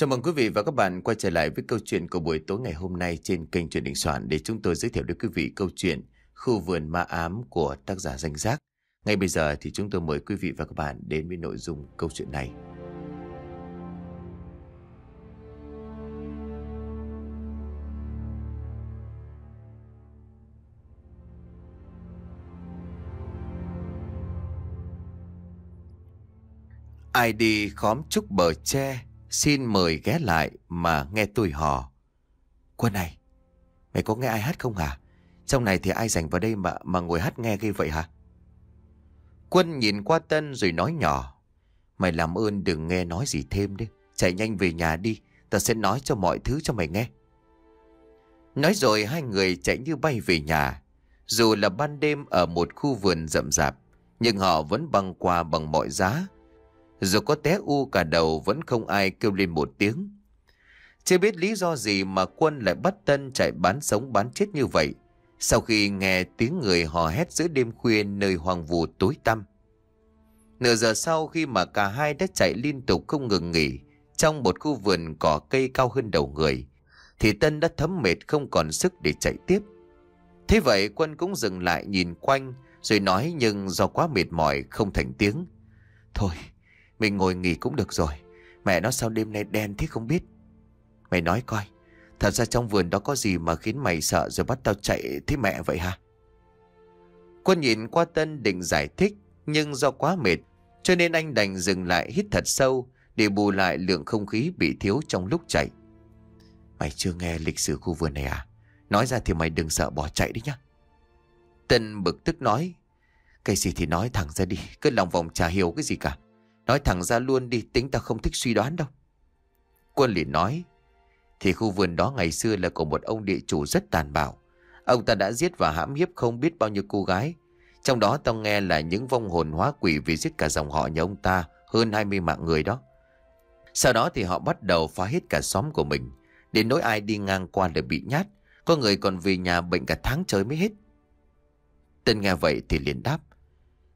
Chào mừng quý vị và các bạn quay trở lại với câu chuyện của buổi tối ngày hôm nay trên kênh truyền định soạn để chúng tôi giới thiệu đến quý vị câu chuyện Khu vườn ma ám của tác giả danh giác. Ngay bây giờ thì chúng tôi mời quý vị và các bạn đến với nội dung câu chuyện này. Ai đi khóm trúc bờ tre Xin mời ghé lại mà nghe tôi hò. Quân này, mày có nghe ai hát không hả? Trong này thì ai dành vào đây mà mà ngồi hát nghe ghê vậy hả? Quân nhìn qua Tân rồi nói nhỏ. Mày làm ơn đừng nghe nói gì thêm đi. Chạy nhanh về nhà đi, ta sẽ nói cho mọi thứ cho mày nghe. Nói rồi hai người chạy như bay về nhà. Dù là ban đêm ở một khu vườn rậm rạp, nhưng họ vẫn băng qua bằng mọi giá dù có té u cả đầu vẫn không ai kêu lên một tiếng. Chưa biết lý do gì mà quân lại bắt Tân chạy bán sống bán chết như vậy. Sau khi nghe tiếng người hò hét giữa đêm khuya nơi hoàng vù tối tăm. Nửa giờ sau khi mà cả hai đã chạy liên tục không ngừng nghỉ trong một khu vườn cỏ cây cao hơn đầu người, thì Tân đã thấm mệt không còn sức để chạy tiếp. Thế vậy quân cũng dừng lại nhìn quanh rồi nói nhưng do quá mệt mỏi không thành tiếng. Thôi, mình ngồi nghỉ cũng được rồi Mẹ nó sao đêm nay đen thế không biết Mày nói coi Thật ra trong vườn đó có gì mà khiến mày sợ Rồi bắt tao chạy thế mẹ vậy hả Quân nhìn qua Tân định giải thích Nhưng do quá mệt Cho nên anh đành dừng lại hít thật sâu Để bù lại lượng không khí bị thiếu trong lúc chạy Mày chưa nghe lịch sử khu vườn này à Nói ra thì mày đừng sợ bỏ chạy đấy nhá Tân bực tức nói Cái gì thì nói thẳng ra đi Cứ lòng vòng chả hiểu cái gì cả Nói thẳng ra luôn đi tính ta không thích suy đoán đâu Quân liền nói Thì khu vườn đó ngày xưa là của một ông địa chủ rất tàn bạo Ông ta đã giết và hãm hiếp không biết bao nhiêu cô gái Trong đó tao nghe là những vong hồn hóa quỷ vì giết cả dòng họ nhà ông ta Hơn 20 mạng người đó Sau đó thì họ bắt đầu phá hết cả xóm của mình Đến nỗi ai đi ngang qua đều bị nhát Có người còn về nhà bệnh cả tháng trời mới hết Tên nghe vậy thì liền đáp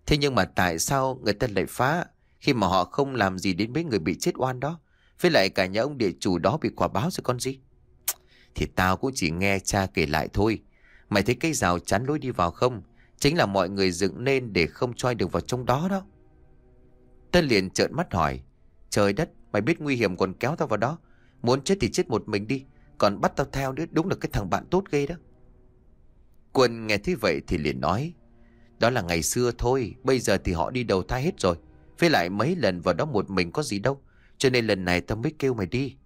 Thế nhưng mà tại sao người ta lại phá khi mà họ không làm gì đến mấy người bị chết oan đó Với lại cả nhà ông địa chủ đó bị quả báo rồi con gì Thì tao cũng chỉ nghe cha kể lại thôi Mày thấy cây rào chắn lối đi vào không Chính là mọi người dựng nên để không choi được vào trong đó đó Tân liền trợn mắt hỏi Trời đất mày biết nguy hiểm còn kéo tao vào đó Muốn chết thì chết một mình đi Còn bắt tao theo nữa đúng là cái thằng bạn tốt ghê đó Quân nghe thế vậy thì liền nói Đó là ngày xưa thôi Bây giờ thì họ đi đầu thai hết rồi với lại mấy lần vào đó một mình có gì đâu Cho nên lần này tao mới kêu mày đi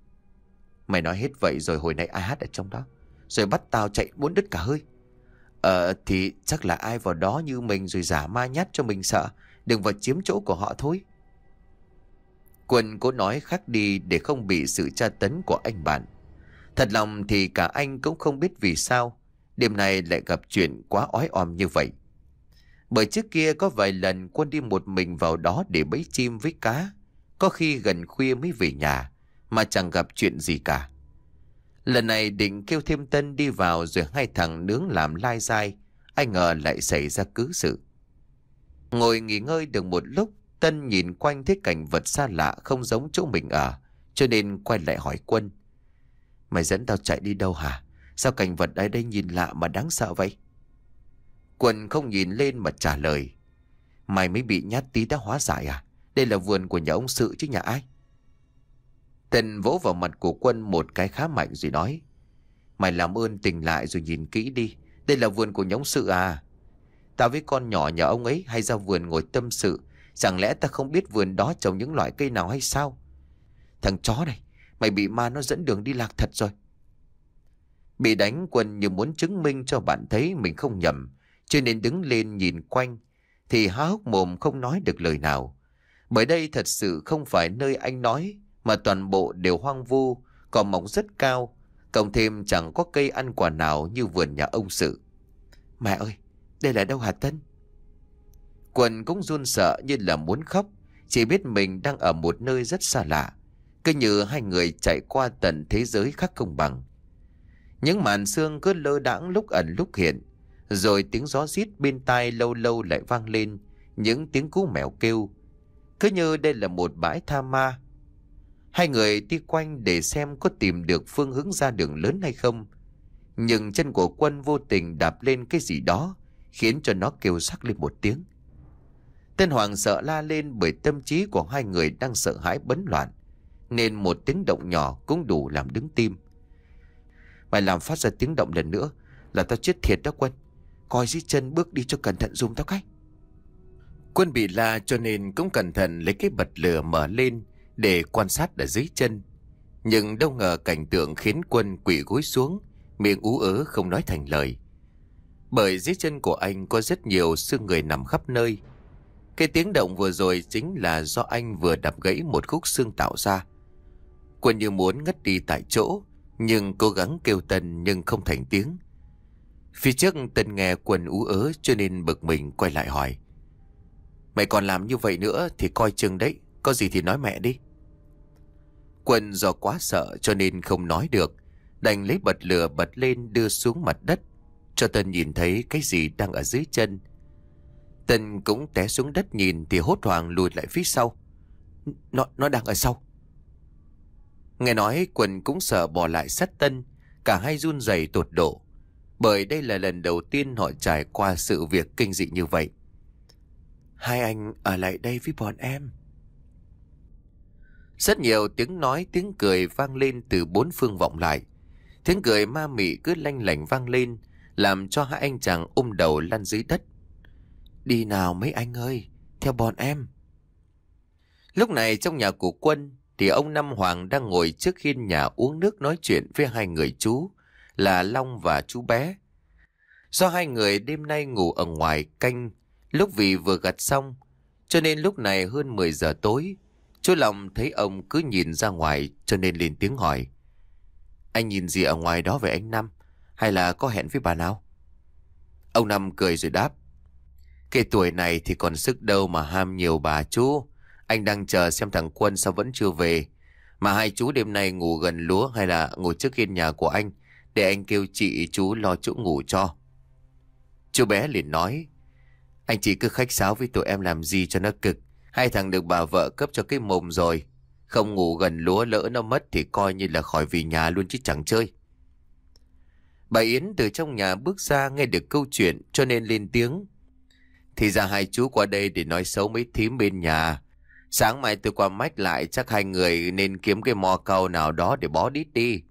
Mày nói hết vậy rồi hồi nãy ai hát ở trong đó Rồi bắt tao chạy muốn đứt cả hơi Ờ thì chắc là ai vào đó như mình rồi giả ma nhát cho mình sợ Đừng vào chiếm chỗ của họ thôi Quân cố nói khác đi để không bị sự tra tấn của anh bạn Thật lòng thì cả anh cũng không biết vì sao Đêm nay lại gặp chuyện quá ói om như vậy bởi trước kia có vài lần quân đi một mình vào đó để bẫy chim với cá. Có khi gần khuya mới về nhà, mà chẳng gặp chuyện gì cả. Lần này định kêu thêm tân đi vào rồi hai thằng nướng làm lai dai. Ai ngờ lại xảy ra cứ sự. Ngồi nghỉ ngơi được một lúc, Tân nhìn quanh thấy cảnh vật xa lạ không giống chỗ mình ở, cho nên quay lại hỏi quân. Mày dẫn tao chạy đi đâu hả? Sao cảnh vật ở đây nhìn lạ mà đáng sợ vậy? Quân không nhìn lên mà trả lời. Mày mới bị nhát tí đã hóa giải à? Đây là vườn của nhà ông sự chứ nhà ai? Tần vỗ vào mặt của quân một cái khá mạnh rồi nói. Mày làm ơn tỉnh lại rồi nhìn kỹ đi. Đây là vườn của nhóm sự à? Tao với con nhỏ nhà ông ấy hay ra vườn ngồi tâm sự. Chẳng lẽ ta không biết vườn đó trồng những loại cây nào hay sao? Thằng chó này, mày bị ma nó dẫn đường đi lạc thật rồi. Bị đánh quân như muốn chứng minh cho bạn thấy mình không nhầm. Cho nên đứng lên nhìn quanh Thì há hốc mồm không nói được lời nào Bởi đây thật sự không phải nơi anh nói Mà toàn bộ đều hoang vu Cỏ mọc rất cao Cộng thêm chẳng có cây ăn quả nào như vườn nhà ông sự Mẹ ơi Đây là đâu Hà Tân Quần cũng run sợ như là muốn khóc Chỉ biết mình đang ở một nơi rất xa lạ Cứ như hai người chạy qua tận thế giới khác công bằng Những màn xương cứ lơ đãng lúc ẩn lúc hiện rồi tiếng gió rít bên tai lâu lâu lại vang lên Những tiếng cú mèo kêu Cứ như đây là một bãi tha ma Hai người đi quanh để xem có tìm được phương hướng ra đường lớn hay không Nhưng chân của quân vô tình đạp lên cái gì đó Khiến cho nó kêu sắc lên một tiếng Tên Hoàng sợ la lên bởi tâm trí của hai người đang sợ hãi bấn loạn Nên một tiếng động nhỏ cũng đủ làm đứng tim Mày làm phát ra tiếng động lần nữa Là tao chết thiệt đó quân Coi dưới chân bước đi cho cẩn thận dùng tao cách Quân bị la cho nên cũng cẩn thận lấy cái bật lửa mở lên để quan sát ở dưới chân. Nhưng đâu ngờ cảnh tượng khiến quân quỷ gối xuống, miệng ú ớ không nói thành lời. Bởi dưới chân của anh có rất nhiều xương người nằm khắp nơi. Cái tiếng động vừa rồi chính là do anh vừa đập gãy một khúc xương tạo ra. Quân như muốn ngất đi tại chỗ, nhưng cố gắng kêu tần nhưng không thành tiếng. Phía trước Tân nghe quần ú ớ cho nên bực mình quay lại hỏi. Mày còn làm như vậy nữa thì coi chừng đấy, có gì thì nói mẹ đi. quần do quá sợ cho nên không nói được, đành lấy bật lửa bật lên đưa xuống mặt đất, cho Tân nhìn thấy cái gì đang ở dưới chân. Tân cũng té xuống đất nhìn thì hốt hoảng lùi lại phía sau. Nó, nó đang ở sau. Nghe nói quần cũng sợ bỏ lại sát Tân, cả hai run rẩy tột độ bởi đây là lần đầu tiên họ trải qua sự việc kinh dị như vậy. Hai anh ở lại đây với bọn em. Rất nhiều tiếng nói, tiếng cười vang lên từ bốn phương vọng lại. Tiếng cười ma mị cứ lanh lảnh vang lên, làm cho hai anh chàng ôm đầu lăn dưới đất. Đi nào mấy anh ơi, theo bọn em. Lúc này trong nhà của Quân thì ông Năm Hoàng đang ngồi trước hiên nhà uống nước nói chuyện với hai người chú là Long và chú bé. Do hai người đêm nay ngủ ở ngoài canh, lúc vì vừa gặt xong, cho nên lúc này hơn 10 giờ tối, chú Long thấy ông cứ nhìn ra ngoài cho nên lên tiếng hỏi. Anh nhìn gì ở ngoài đó về anh Năm, hay là có hẹn với bà nào? Ông Năm cười rồi đáp. Kể tuổi này thì còn sức đâu mà ham nhiều bà chú. Anh đang chờ xem thằng Quân sao vẫn chưa về. Mà hai chú đêm nay ngủ gần lúa hay là ngủ trước hiên nhà của anh để anh kêu chị chú lo chỗ ngủ cho. Chú bé liền nói, anh chị cứ khách sáo với tụi em làm gì cho nó cực. Hai thằng được bà vợ cấp cho cái mồm rồi. Không ngủ gần lúa lỡ nó mất thì coi như là khỏi vì nhà luôn chứ chẳng chơi. Bà Yến từ trong nhà bước ra nghe được câu chuyện cho nên lên tiếng. Thì ra hai chú qua đây để nói xấu mấy thím bên nhà. Sáng mai tôi qua mách lại chắc hai người nên kiếm cái mò câu nào đó để bó đít đi.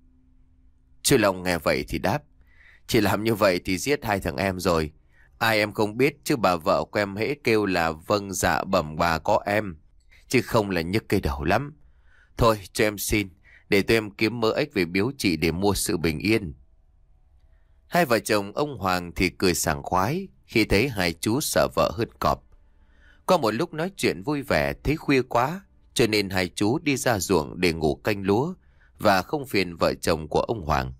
Chú Long nghe vậy thì đáp. Chỉ làm như vậy thì giết hai thằng em rồi. Ai em không biết chứ bà vợ của em hễ kêu là vâng dạ bẩm bà có em. Chứ không là nhức cây đầu lắm. Thôi cho em xin. Để tụi em kiếm mỡ ếch về biếu chị để mua sự bình yên. Hai vợ chồng ông Hoàng thì cười sảng khoái khi thấy hai chú sợ vợ hơn cọp. Qua một lúc nói chuyện vui vẻ thấy khuya quá cho nên hai chú đi ra ruộng để ngủ canh lúa và không phiền vợ chồng của ông Hoàng.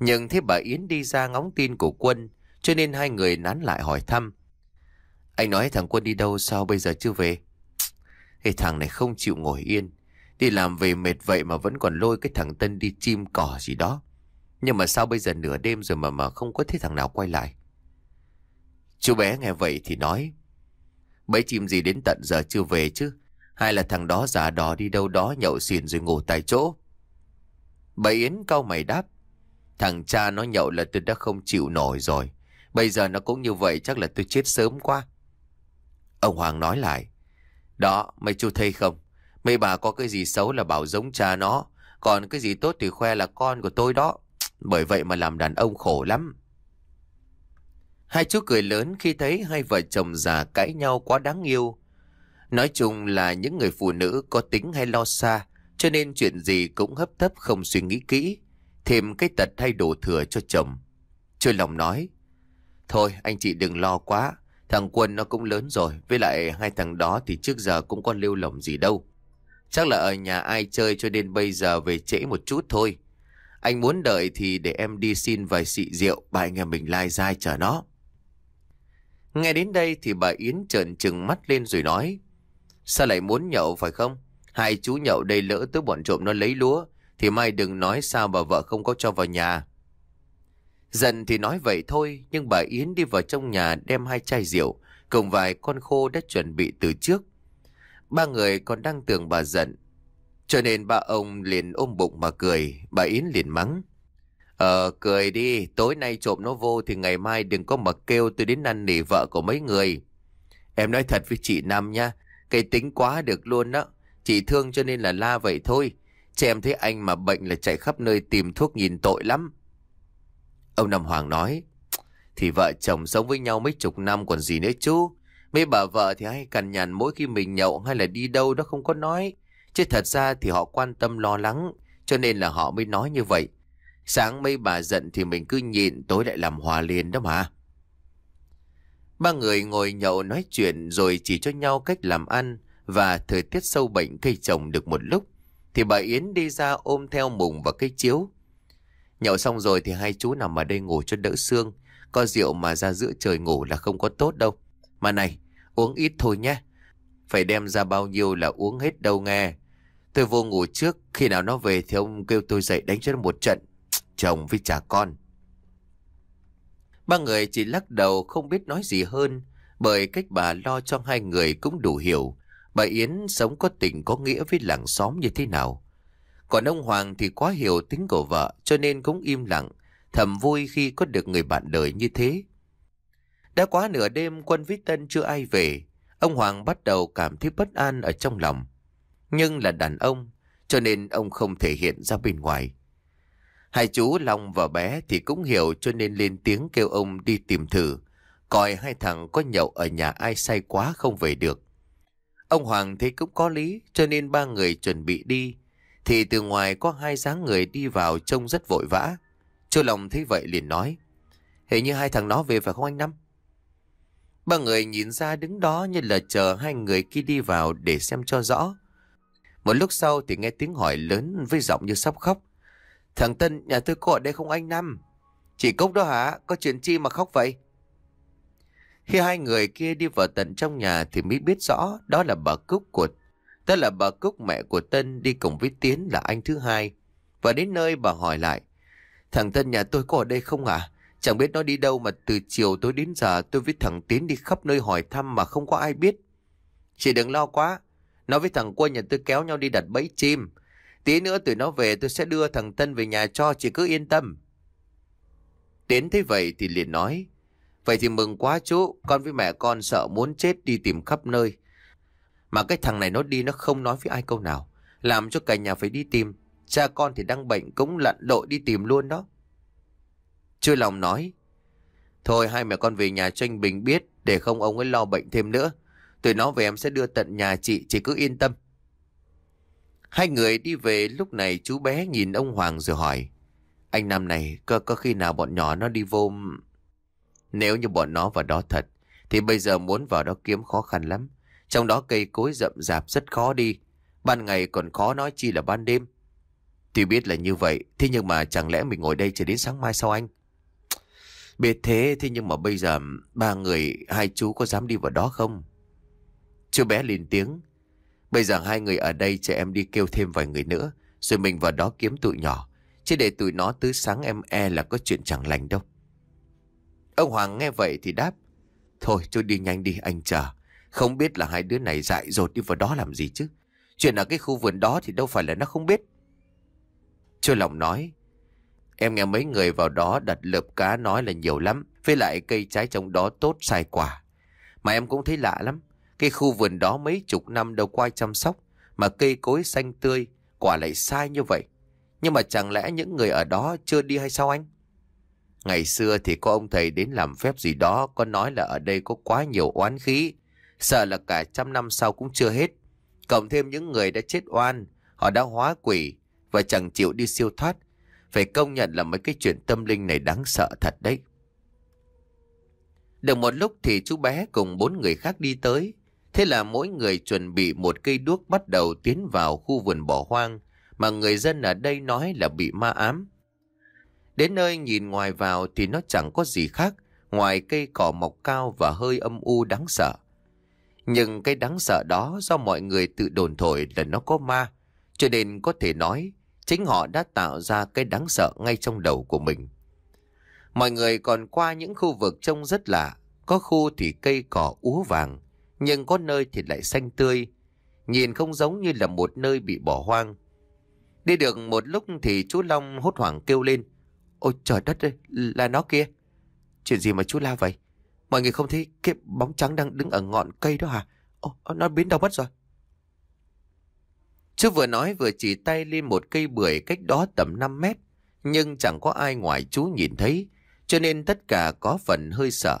Nhưng thế bà Yến đi ra ngóng tin của quân, cho nên hai người nán lại hỏi thăm. Anh nói thằng quân đi đâu sao bây giờ chưa về? Ê thằng này không chịu ngồi yên, đi làm về mệt vậy mà vẫn còn lôi cái thằng Tân đi chim cỏ gì đó. Nhưng mà sao bây giờ nửa đêm rồi mà mà không có thấy thằng nào quay lại? Chú bé nghe vậy thì nói, bấy chim gì đến tận giờ chưa về chứ, hay là thằng đó già đó đi đâu đó nhậu xỉn rồi ngủ tại chỗ. Bà Yến cao mày đáp. Thằng cha nó nhậu là tôi đã không chịu nổi rồi. Bây giờ nó cũng như vậy chắc là tôi chết sớm quá. Ông Hoàng nói lại. Đó, mày chú thấy không? Mấy bà có cái gì xấu là bảo giống cha nó. Còn cái gì tốt thì khoe là con của tôi đó. Bởi vậy mà làm đàn ông khổ lắm. Hai chú cười lớn khi thấy hai vợ chồng già cãi nhau quá đáng yêu. Nói chung là những người phụ nữ có tính hay lo xa cho nên chuyện gì cũng hấp tấp không suy nghĩ kỹ Thêm cái tật thay đổ thừa cho chồng Trôi lòng nói Thôi anh chị đừng lo quá Thằng Quân nó cũng lớn rồi Với lại hai thằng đó thì trước giờ cũng có lưu lỏng gì đâu Chắc là ở nhà ai chơi cho đến bây giờ về trễ một chút thôi Anh muốn đợi thì để em đi xin vài xị rượu Bà anh em mình lai dai chờ nó Nghe đến đây thì bà Yến trợn trừng mắt lên rồi nói Sao lại muốn nhậu phải không? Hai chú nhậu đây lỡ tới bọn trộm nó lấy lúa, thì mai đừng nói sao bà vợ không có cho vào nhà. Dần thì nói vậy thôi, nhưng bà Yến đi vào trong nhà đem hai chai rượu, cùng vài con khô đã chuẩn bị từ trước. Ba người còn đang tưởng bà giận, cho nên ba ông liền ôm bụng mà cười, bà Yến liền mắng. Ờ, cười đi, tối nay trộm nó vô thì ngày mai đừng có mà kêu tôi đến năn nỉ vợ của mấy người. Em nói thật với chị Nam nha, cái tính quá được luôn đó. Chỉ thương cho nên là la vậy thôi. Chứ em thấy anh mà bệnh là chạy khắp nơi tìm thuốc nhìn tội lắm. Ông Nam Hoàng nói. Thì vợ chồng sống với nhau mấy chục năm còn gì nữa chú. Mấy bà vợ thì hay cằn nhằn mỗi khi mình nhậu hay là đi đâu đó không có nói. Chứ thật ra thì họ quan tâm lo lắng. Cho nên là họ mới nói như vậy. Sáng mấy bà giận thì mình cứ nhịn tối lại làm hòa liền đó mà. Ba người ngồi nhậu nói chuyện rồi chỉ cho nhau cách làm ăn và thời tiết sâu bệnh cây trồng được một lúc thì bà Yến đi ra ôm theo mùng và cây chiếu. Nhậu xong rồi thì hai chú nằm ở đây ngủ cho đỡ xương. Có rượu mà ra giữa trời ngủ là không có tốt đâu. Mà này, uống ít thôi nhé. Phải đem ra bao nhiêu là uống hết đâu nghe. Tôi vô ngủ trước, khi nào nó về thì ông kêu tôi dậy đánh cho một trận. Chồng với trả con. Ba người chỉ lắc đầu không biết nói gì hơn, bởi cách bà lo cho hai người cũng đủ hiểu Bà Yến sống có tình có nghĩa với làng xóm như thế nào. Còn ông Hoàng thì quá hiểu tính của vợ cho nên cũng im lặng, thầm vui khi có được người bạn đời như thế. Đã quá nửa đêm quân với Tân chưa ai về, ông Hoàng bắt đầu cảm thấy bất an ở trong lòng. Nhưng là đàn ông, cho nên ông không thể hiện ra bên ngoài. Hai chú Long và bé thì cũng hiểu cho nên lên tiếng kêu ông đi tìm thử, coi hai thằng có nhậu ở nhà ai say quá không về được. Ông Hoàng thấy cũng có lý, cho nên ba người chuẩn bị đi. Thì từ ngoài có hai dáng người đi vào trông rất vội vã. Chu Lòng thấy vậy liền nói. Hình như hai thằng nó về phải không anh Năm? Ba người nhìn ra đứng đó như là chờ hai người kia đi vào để xem cho rõ. Một lúc sau thì nghe tiếng hỏi lớn với giọng như sắp khóc. Thằng Tân, nhà tôi có ở đây không anh Năm? Chị Cốc đó hả? Có chuyện chi mà khóc vậy? Khi hai người kia đi vào tận trong nhà thì mới biết rõ đó là bà Cúc của Đó là bà Cúc mẹ của Tân đi cùng với Tiến là anh thứ hai. Và đến nơi bà hỏi lại Thằng Tân nhà tôi có ở đây không ạ? À? Chẳng biết nó đi đâu mà từ chiều tối đến giờ tôi với thằng Tiến đi khắp nơi hỏi thăm mà không có ai biết. Chị đừng lo quá. Nó với thằng quân nhà tôi kéo nhau đi đặt bẫy chim. Tí nữa tụi nó về tôi sẽ đưa thằng Tân về nhà cho chị cứ yên tâm. Tiến thấy vậy thì liền nói. Vậy thì mừng quá chú, con với mẹ con sợ muốn chết đi tìm khắp nơi. Mà cái thằng này nó đi nó không nói với ai câu nào, làm cho cả nhà phải đi tìm. Cha con thì đang bệnh cũng lặn đội đi tìm luôn đó. Chưa lòng nói, thôi hai mẹ con về nhà cho anh Bình biết để không ông ấy lo bệnh thêm nữa. Tụi nó về em sẽ đưa tận nhà chị, chị cứ yên tâm. Hai người đi về lúc này chú bé nhìn ông Hoàng rồi hỏi. Anh Nam này, có, có khi nào bọn nhỏ nó đi vô... Nếu như bọn nó vào đó thật, thì bây giờ muốn vào đó kiếm khó khăn lắm. Trong đó cây cối rậm rạp rất khó đi. Ban ngày còn khó nói chi là ban đêm. Tuy biết là như vậy, thế nhưng mà chẳng lẽ mình ngồi đây chờ đến sáng mai sao anh? Biết thế, thế nhưng mà bây giờ ba người, hai chú có dám đi vào đó không? Chú bé lên tiếng. Bây giờ hai người ở đây cho em đi kêu thêm vài người nữa, rồi mình vào đó kiếm tụi nhỏ. Chứ để tụi nó tới sáng em e là có chuyện chẳng lành đâu. Ông Hoàng nghe vậy thì đáp. Thôi tôi đi nhanh đi anh chờ. Không biết là hai đứa này dại dột đi vào đó làm gì chứ. Chuyện ở cái khu vườn đó thì đâu phải là nó không biết. Chú lòng nói. Em nghe mấy người vào đó đặt lợp cá nói là nhiều lắm. Với lại cây trái trong đó tốt sai quả. Mà em cũng thấy lạ lắm. Cái khu vườn đó mấy chục năm đâu có chăm sóc. Mà cây cối xanh tươi, quả lại sai như vậy. Nhưng mà chẳng lẽ những người ở đó chưa đi hay sao anh? Ngày xưa thì có ông thầy đến làm phép gì đó Có nói là ở đây có quá nhiều oán khí Sợ là cả trăm năm sau cũng chưa hết Cộng thêm những người đã chết oan Họ đã hóa quỷ Và chẳng chịu đi siêu thoát Phải công nhận là mấy cái chuyện tâm linh này đáng sợ thật đấy Được một lúc thì chú bé cùng bốn người khác đi tới Thế là mỗi người chuẩn bị một cây đuốc bắt đầu tiến vào khu vườn bỏ hoang Mà người dân ở đây nói là bị ma ám Đến nơi nhìn ngoài vào thì nó chẳng có gì khác ngoài cây cỏ mọc cao và hơi âm u đáng sợ. Nhưng cái đáng sợ đó do mọi người tự đồn thổi là nó có ma, cho nên có thể nói chính họ đã tạo ra cái đáng sợ ngay trong đầu của mình. Mọi người còn qua những khu vực trông rất lạ, có khu thì cây cỏ úa vàng, nhưng có nơi thì lại xanh tươi, nhìn không giống như là một nơi bị bỏ hoang. Đi được một lúc thì chú Long hốt hoảng kêu lên. Ôi trời đất ơi, là nó kia. Chuyện gì mà chú la vậy? Mọi người không thấy cái bóng trắng đang đứng ở ngọn cây đó hả? Ô, nó biến đâu mất rồi. Chú vừa nói vừa chỉ tay lên một cây bưởi cách đó tầm 5 mét. Nhưng chẳng có ai ngoài chú nhìn thấy, cho nên tất cả có phần hơi sợ.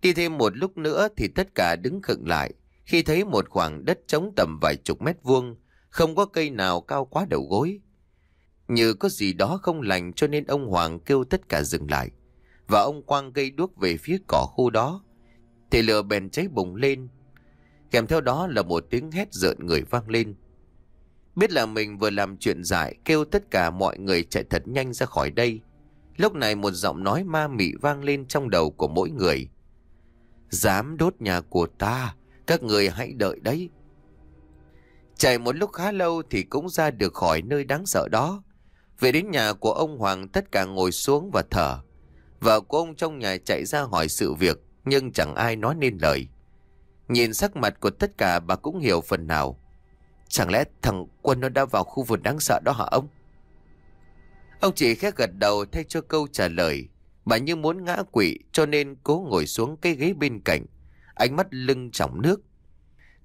Đi thêm một lúc nữa thì tất cả đứng khựng lại khi thấy một khoảng đất trống tầm vài chục mét vuông, không có cây nào cao quá đầu gối. Như có gì đó không lành cho nên ông Hoàng kêu tất cả dừng lại. Và ông Quang gây đuốc về phía cỏ khô đó. Thì lửa bèn cháy bùng lên. Kèm theo đó là một tiếng hét rợn người vang lên. Biết là mình vừa làm chuyện dại kêu tất cả mọi người chạy thật nhanh ra khỏi đây. Lúc này một giọng nói ma mị vang lên trong đầu của mỗi người. Dám đốt nhà của ta, các người hãy đợi đấy. Chạy một lúc khá lâu thì cũng ra được khỏi nơi đáng sợ đó. Về đến nhà của ông Hoàng tất cả ngồi xuống và thở. Vợ của ông trong nhà chạy ra hỏi sự việc nhưng chẳng ai nói nên lời. Nhìn sắc mặt của tất cả bà cũng hiểu phần nào. Chẳng lẽ thằng quân nó đã vào khu vực đáng sợ đó hả ông? Ông chỉ khẽ gật đầu thay cho câu trả lời. Bà như muốn ngã quỵ cho nên cố ngồi xuống cái ghế bên cạnh. Ánh mắt lưng trọng nước.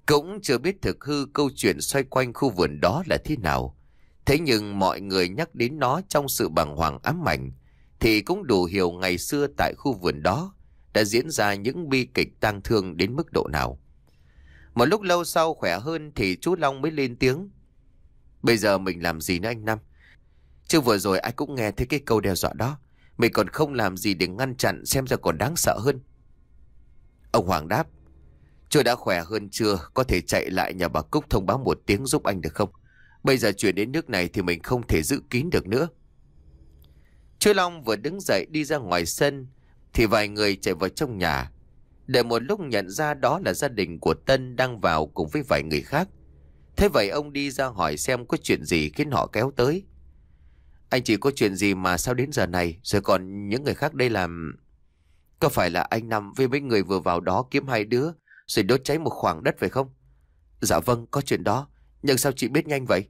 Cũng chưa biết thực hư câu chuyện xoay quanh khu vườn đó là thế nào. Thế nhưng mọi người nhắc đến nó trong sự bàng hoàng ám ảnh thì cũng đủ hiểu ngày xưa tại khu vườn đó đã diễn ra những bi kịch tang thương đến mức độ nào. Một lúc lâu sau khỏe hơn thì chú Long mới lên tiếng. Bây giờ mình làm gì nữa anh Năm? Chứ vừa rồi ai cũng nghe thấy cái câu đe dọa đó. Mình còn không làm gì để ngăn chặn xem ra còn đáng sợ hơn. Ông Hoàng đáp. Chú đã khỏe hơn chưa? Có thể chạy lại nhà bà Cúc thông báo một tiếng giúp anh được không? Bây giờ chuyển đến nước này thì mình không thể giữ kín được nữa. Chú Long vừa đứng dậy đi ra ngoài sân thì vài người chạy vào trong nhà. Để một lúc nhận ra đó là gia đình của Tân đang vào cùng với vài người khác. Thế vậy ông đi ra hỏi xem có chuyện gì khiến họ kéo tới. Anh chỉ có chuyện gì mà sao đến giờ này rồi còn những người khác đây làm... Có phải là anh nằm với mấy người vừa vào đó kiếm hai đứa rồi đốt cháy một khoảng đất phải không? Dạ vâng, có chuyện đó. Nhưng sao chị biết nhanh vậy?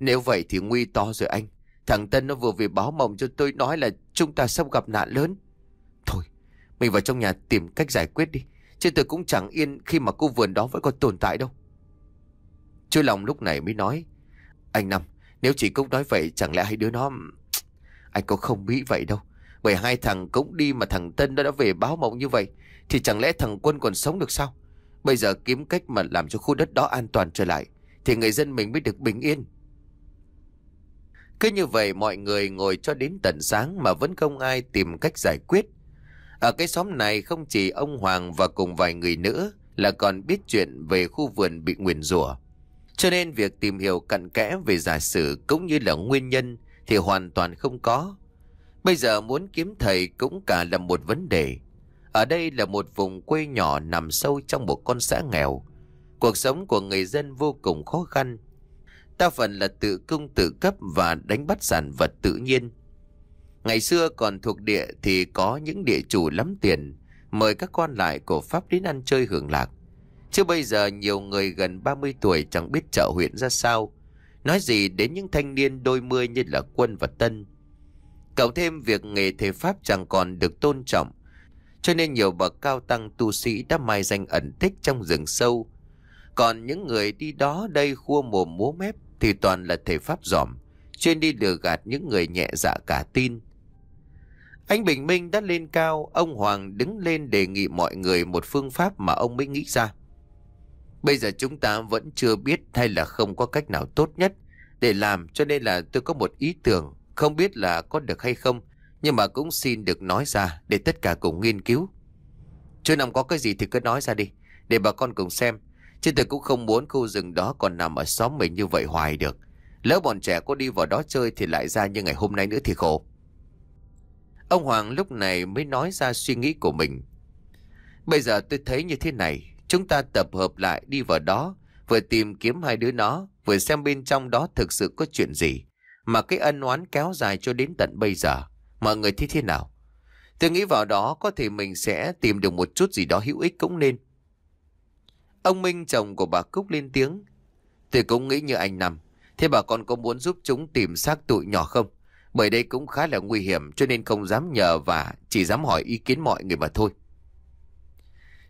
Nếu vậy thì nguy to rồi anh. Thằng Tân nó vừa về báo mộng cho tôi nói là chúng ta sắp gặp nạn lớn. Thôi, mình vào trong nhà tìm cách giải quyết đi. Chứ tôi cũng chẳng yên khi mà cô vườn đó vẫn còn tồn tại đâu. Chú Lòng lúc này mới nói. Anh Năm, nếu chị cũng nói vậy chẳng lẽ hai đứa nó... Anh có không nghĩ vậy đâu. Bởi hai thằng cũng đi mà thằng Tân nó đã về báo mộng như vậy. Thì chẳng lẽ thằng Quân còn sống được sao? Bây giờ kiếm cách mà làm cho khu đất đó an toàn trở lại thì người dân mình mới được bình yên. Cứ như vậy mọi người ngồi cho đến tận sáng mà vẫn không ai tìm cách giải quyết. Ở cái xóm này không chỉ ông Hoàng và cùng vài người nữa là còn biết chuyện về khu vườn bị nguyền rủa. Cho nên việc tìm hiểu cặn kẽ về giả sử cũng như là nguyên nhân thì hoàn toàn không có. Bây giờ muốn kiếm thầy cũng cả là một vấn đề. Ở đây là một vùng quê nhỏ nằm sâu trong một con xã nghèo, Cuộc sống của người dân vô cùng khó khăn. Đa phần là tự cung tự cấp và đánh bắt sản vật tự nhiên. Ngày xưa còn thuộc địa thì có những địa chủ lắm tiền, mời các con lại của Pháp đến ăn chơi hưởng lạc. Chứ bây giờ nhiều người gần 30 tuổi chẳng biết chợ huyện ra sao. Nói gì đến những thanh niên đôi mươi như là quân và tân. Cộng thêm việc nghề thể Pháp chẳng còn được tôn trọng. Cho nên nhiều bậc cao tăng tu sĩ đã mai danh ẩn tích trong rừng sâu, còn những người đi đó đây khua mồm múa mép thì toàn là thể pháp giỏm, chuyên đi lừa gạt những người nhẹ dạ cả tin. Anh Bình Minh đã lên cao, ông Hoàng đứng lên đề nghị mọi người một phương pháp mà ông mới nghĩ ra. Bây giờ chúng ta vẫn chưa biết hay là không có cách nào tốt nhất để làm cho nên là tôi có một ý tưởng, không biết là có được hay không, nhưng mà cũng xin được nói ra để tất cả cùng nghiên cứu. Chưa nằm có cái gì thì cứ nói ra đi, để bà con cùng xem. Chứ tôi cũng không muốn khu rừng đó còn nằm ở xóm mình như vậy hoài được. Lỡ bọn trẻ có đi vào đó chơi thì lại ra như ngày hôm nay nữa thì khổ. Ông Hoàng lúc này mới nói ra suy nghĩ của mình. Bây giờ tôi thấy như thế này, chúng ta tập hợp lại đi vào đó, vừa tìm kiếm hai đứa nó, vừa xem bên trong đó thực sự có chuyện gì. Mà cái ân oán kéo dài cho đến tận bây giờ, mọi người thấy thế nào? Tôi nghĩ vào đó có thể mình sẽ tìm được một chút gì đó hữu ích cũng nên. Ông Minh chồng của bà Cúc lên tiếng. Tôi cũng nghĩ như anh nằm. Thế bà con có muốn giúp chúng tìm xác tụi nhỏ không? Bởi đây cũng khá là nguy hiểm cho nên không dám nhờ và chỉ dám hỏi ý kiến mọi người mà thôi.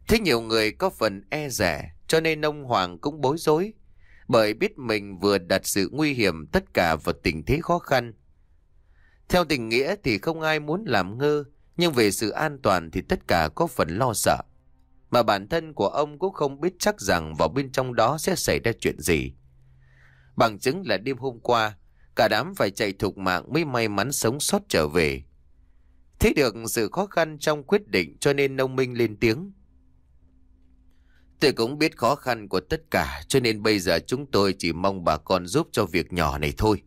Thế nhiều người có phần e rẻ cho nên ông Hoàng cũng bối rối. Bởi biết mình vừa đặt sự nguy hiểm tất cả vào tình thế khó khăn. Theo tình nghĩa thì không ai muốn làm ngơ, nhưng về sự an toàn thì tất cả có phần lo sợ mà bản thân của ông cũng không biết chắc rằng vào bên trong đó sẽ xảy ra chuyện gì. Bằng chứng là đêm hôm qua, cả đám phải chạy thục mạng mới may mắn sống sót trở về. Thấy được sự khó khăn trong quyết định cho nên nông minh lên tiếng. Tôi cũng biết khó khăn của tất cả cho nên bây giờ chúng tôi chỉ mong bà con giúp cho việc nhỏ này thôi.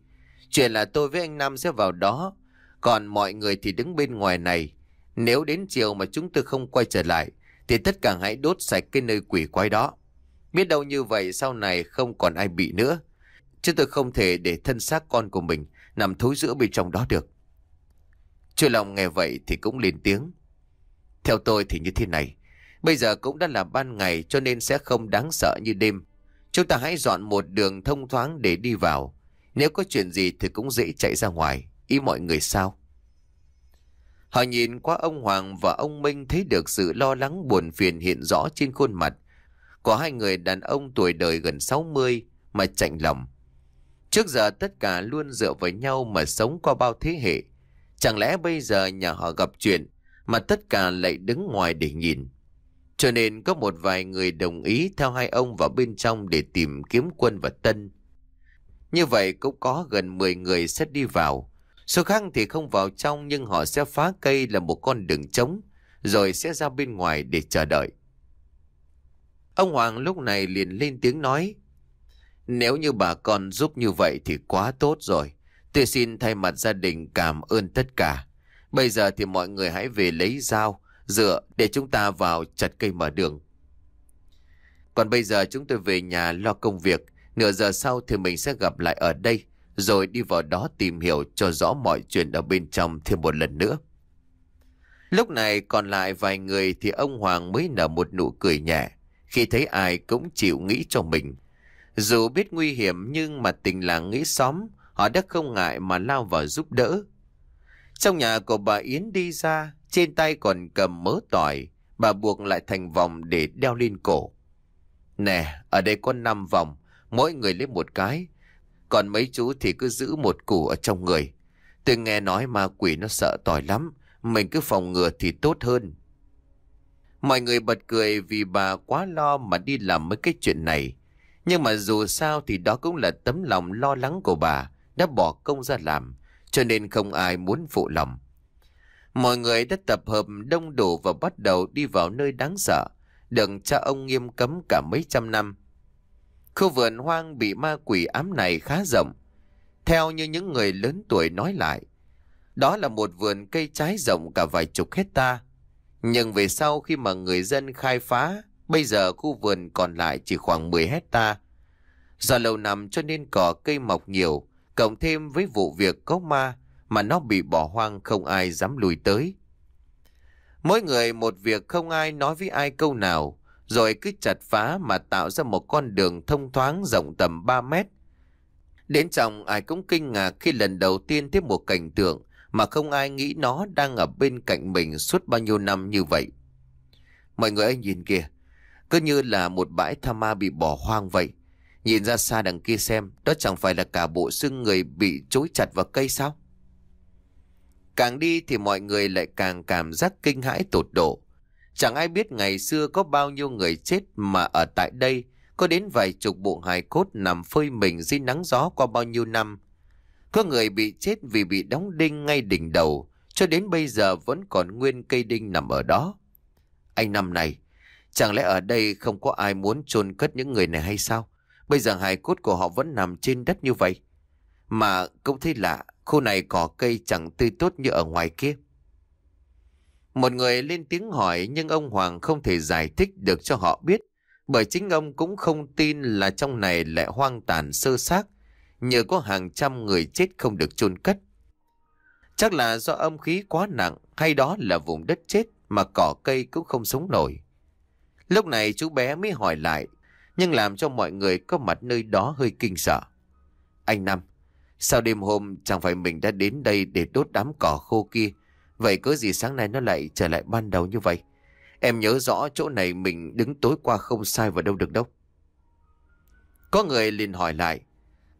Chuyện là tôi với anh Nam sẽ vào đó, còn mọi người thì đứng bên ngoài này. Nếu đến chiều mà chúng tôi không quay trở lại thì tất cả hãy đốt sạch cái nơi quỷ quái đó. Biết đâu như vậy sau này không còn ai bị nữa. Chứ tôi không thể để thân xác con của mình nằm thối giữa bên trong đó được. Chưa lòng nghe vậy thì cũng lên tiếng. Theo tôi thì như thế này. Bây giờ cũng đã là ban ngày cho nên sẽ không đáng sợ như đêm. Chúng ta hãy dọn một đường thông thoáng để đi vào. Nếu có chuyện gì thì cũng dễ chạy ra ngoài. Ý mọi người sao? Họ nhìn qua ông Hoàng và ông Minh thấy được sự lo lắng buồn phiền hiện rõ trên khuôn mặt của hai người đàn ông tuổi đời gần 60 mà chạnh lòng. Trước giờ tất cả luôn dựa với nhau mà sống qua bao thế hệ. Chẳng lẽ bây giờ nhà họ gặp chuyện mà tất cả lại đứng ngoài để nhìn. Cho nên có một vài người đồng ý theo hai ông vào bên trong để tìm kiếm quân và tân. Như vậy cũng có gần 10 người sẽ đi vào, Số khác thì không vào trong nhưng họ sẽ phá cây là một con đường trống, rồi sẽ ra bên ngoài để chờ đợi. Ông Hoàng lúc này liền lên tiếng nói, nếu như bà con giúp như vậy thì quá tốt rồi. Tôi xin thay mặt gia đình cảm ơn tất cả. Bây giờ thì mọi người hãy về lấy dao, dựa để chúng ta vào chặt cây mở đường. Còn bây giờ chúng tôi về nhà lo công việc. Nửa giờ sau thì mình sẽ gặp lại ở đây rồi đi vào đó tìm hiểu cho rõ mọi chuyện ở bên trong thêm một lần nữa. Lúc này còn lại vài người thì ông Hoàng mới nở một nụ cười nhẹ khi thấy ai cũng chịu nghĩ cho mình. Dù biết nguy hiểm nhưng mà tình làng nghĩ xóm, họ đã không ngại mà lao vào giúp đỡ. Trong nhà của bà Yến đi ra, trên tay còn cầm mớ tỏi, bà buộc lại thành vòng để đeo lên cổ. Nè, ở đây có 5 vòng, mỗi người lấy một cái, còn mấy chú thì cứ giữ một củ ở trong người Tôi nghe nói ma quỷ nó sợ tỏi lắm Mình cứ phòng ngừa thì tốt hơn Mọi người bật cười vì bà quá lo mà đi làm mấy cái chuyện này Nhưng mà dù sao thì đó cũng là tấm lòng lo lắng của bà Đã bỏ công ra làm Cho nên không ai muốn phụ lòng Mọi người đã tập hợp đông đủ và bắt đầu đi vào nơi đáng sợ Đừng cha ông nghiêm cấm cả mấy trăm năm Khu vườn hoang bị ma quỷ ám này khá rộng. Theo như những người lớn tuổi nói lại, đó là một vườn cây trái rộng cả vài chục hecta. Nhưng về sau khi mà người dân khai phá, bây giờ khu vườn còn lại chỉ khoảng 10 hecta. Do lâu nằm cho nên cỏ cây mọc nhiều, cộng thêm với vụ việc có ma mà nó bị bỏ hoang không ai dám lùi tới. Mỗi người một việc không ai nói với ai câu nào, rồi cứ chặt phá mà tạo ra một con đường thông thoáng rộng tầm 3 mét. Đến trong ai cũng kinh ngạc khi lần đầu tiên thấy một cảnh tượng mà không ai nghĩ nó đang ở bên cạnh mình suốt bao nhiêu năm như vậy. Mọi người ơi nhìn kìa, cứ như là một bãi tha ma bị bỏ hoang vậy. Nhìn ra xa đằng kia xem, đó chẳng phải là cả bộ xương người bị chối chặt vào cây sao? Càng đi thì mọi người lại càng cảm giác kinh hãi tột độ. Chẳng ai biết ngày xưa có bao nhiêu người chết mà ở tại đây có đến vài chục bộ hài cốt nằm phơi mình dưới nắng gió qua bao nhiêu năm. Có người bị chết vì bị đóng đinh ngay đỉnh đầu, cho đến bây giờ vẫn còn nguyên cây đinh nằm ở đó. Anh năm này, chẳng lẽ ở đây không có ai muốn chôn cất những người này hay sao? Bây giờ hài cốt của họ vẫn nằm trên đất như vậy. Mà cũng thấy lạ, khu này cỏ cây chẳng tươi tốt như ở ngoài kia. Một người lên tiếng hỏi nhưng ông Hoàng không thể giải thích được cho họ biết bởi chính ông cũng không tin là trong này lại hoang tàn sơ xác nhờ có hàng trăm người chết không được chôn cất. Chắc là do âm khí quá nặng hay đó là vùng đất chết mà cỏ cây cũng không sống nổi. Lúc này chú bé mới hỏi lại nhưng làm cho mọi người có mặt nơi đó hơi kinh sợ. Anh Năm, sao đêm hôm chẳng phải mình đã đến đây để đốt đám cỏ khô kia Vậy cớ gì sáng nay nó lại trở lại ban đầu như vậy? Em nhớ rõ chỗ này mình đứng tối qua không sai vào đâu được đâu. Có người liền hỏi lại.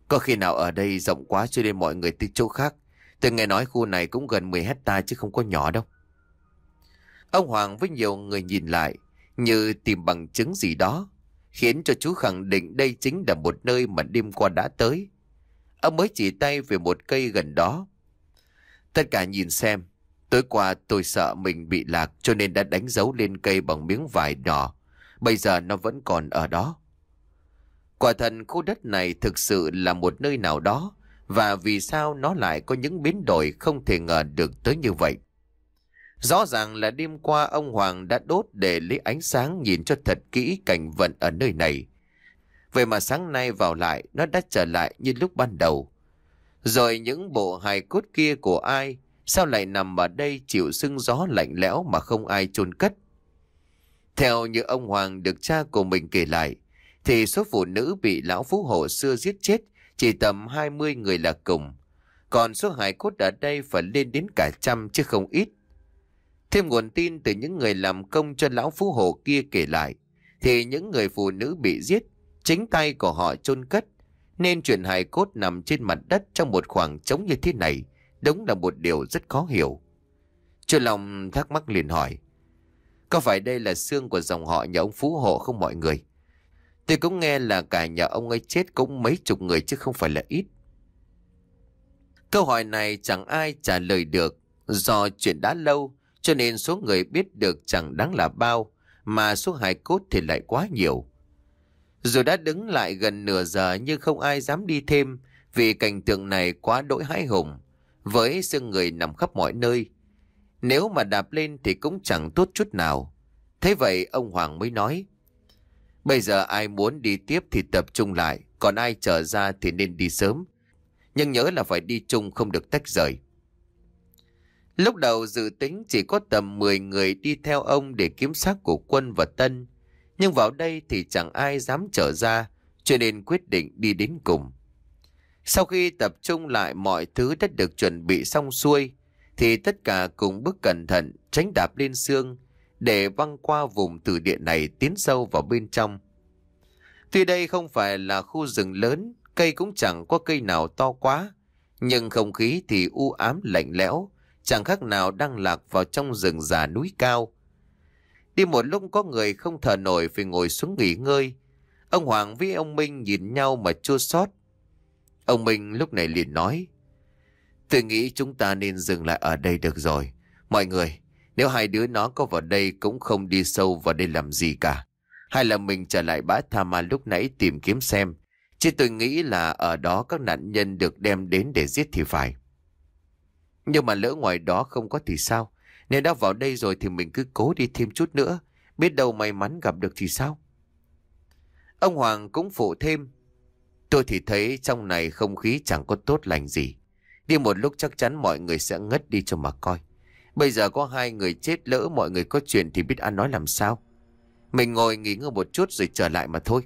Có khi nào ở đây rộng quá cho nên mọi người tới chỗ khác. từng nghe nói khu này cũng gần 10 hecta chứ không có nhỏ đâu. Ông Hoàng với nhiều người nhìn lại như tìm bằng chứng gì đó. Khiến cho chú khẳng định đây chính là một nơi mà đêm qua đã tới. Ông mới chỉ tay về một cây gần đó. Tất cả nhìn xem Tối qua tôi sợ mình bị lạc cho nên đã đánh dấu lên cây bằng miếng vải đỏ. Bây giờ nó vẫn còn ở đó. Quả thần khu đất này thực sự là một nơi nào đó và vì sao nó lại có những biến đổi không thể ngờ được tới như vậy. Rõ ràng là đêm qua ông Hoàng đã đốt để lấy ánh sáng nhìn cho thật kỹ cảnh vật ở nơi này. Vậy mà sáng nay vào lại nó đã trở lại như lúc ban đầu. Rồi những bộ hài cốt kia của ai Sao lại nằm ở đây chịu sưng gió lạnh lẽo mà không ai chôn cất? Theo như ông Hoàng được cha của mình kể lại, thì số phụ nữ bị lão phú hộ xưa giết chết chỉ tầm 20 người là cùng. Còn số hài cốt ở đây phải lên đến cả trăm chứ không ít. Thêm nguồn tin từ những người làm công cho lão phú hộ kia kể lại, thì những người phụ nữ bị giết, chính tay của họ chôn cất, nên chuyển hài cốt nằm trên mặt đất trong một khoảng trống như thế này Đúng là một điều rất khó hiểu. Chưa lòng thắc mắc liền hỏi. Có phải đây là xương của dòng họ nhà ông Phú Hộ không mọi người? Tôi cũng nghe là cả nhà ông ấy chết cũng mấy chục người chứ không phải là ít. Câu hỏi này chẳng ai trả lời được. Do chuyện đã lâu cho nên số người biết được chẳng đáng là bao mà số hài cốt thì lại quá nhiều. Dù đã đứng lại gần nửa giờ nhưng không ai dám đi thêm vì cảnh tượng này quá đỗi hãi hùng với xương người nằm khắp mọi nơi. Nếu mà đạp lên thì cũng chẳng tốt chút nào. Thế vậy ông Hoàng mới nói, bây giờ ai muốn đi tiếp thì tập trung lại, còn ai trở ra thì nên đi sớm. Nhưng nhớ là phải đi chung không được tách rời. Lúc đầu dự tính chỉ có tầm 10 người đi theo ông để kiếm xác của quân và tân. Nhưng vào đây thì chẳng ai dám trở ra, cho nên quyết định đi đến cùng. Sau khi tập trung lại mọi thứ đã được chuẩn bị xong xuôi, thì tất cả cùng bước cẩn thận tránh đạp lên xương để băng qua vùng từ địa này tiến sâu vào bên trong. Tuy đây không phải là khu rừng lớn, cây cũng chẳng có cây nào to quá, nhưng không khí thì u ám lạnh lẽo, chẳng khác nào đang lạc vào trong rừng già núi cao. Đi một lúc có người không thở nổi phải ngồi xuống nghỉ ngơi. Ông Hoàng với ông Minh nhìn nhau mà chua xót Ông Minh lúc này liền nói. Tôi nghĩ chúng ta nên dừng lại ở đây được rồi. Mọi người, nếu hai đứa nó có vào đây cũng không đi sâu vào đây làm gì cả. Hay là mình trở lại bãi tha ma lúc nãy tìm kiếm xem. Chứ tôi nghĩ là ở đó các nạn nhân được đem đến để giết thì phải. Nhưng mà lỡ ngoài đó không có thì sao? Nếu đã vào đây rồi thì mình cứ cố đi thêm chút nữa. Biết đâu may mắn gặp được thì sao? Ông Hoàng cũng phụ thêm. Tôi thì thấy trong này không khí chẳng có tốt lành gì. Đi một lúc chắc chắn mọi người sẽ ngất đi cho mà coi. Bây giờ có hai người chết lỡ mọi người có chuyện thì biết ăn nói làm sao. Mình ngồi nghỉ ngơi một chút rồi trở lại mà thôi.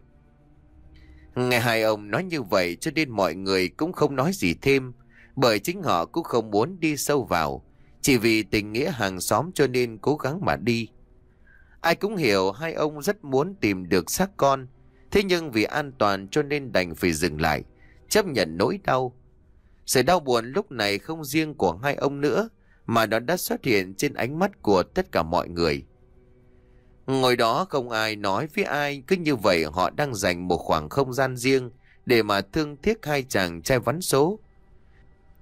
Nghe hai ông nói như vậy cho nên mọi người cũng không nói gì thêm. Bởi chính họ cũng không muốn đi sâu vào. Chỉ vì tình nghĩa hàng xóm cho nên cố gắng mà đi. Ai cũng hiểu hai ông rất muốn tìm được xác con. Thế nhưng vì an toàn cho nên đành phải dừng lại, chấp nhận nỗi đau. Sự đau buồn lúc này không riêng của hai ông nữa, mà nó đã xuất hiện trên ánh mắt của tất cả mọi người. Ngồi đó không ai nói với ai, cứ như vậy họ đang dành một khoảng không gian riêng để mà thương thiết hai chàng trai vắn số.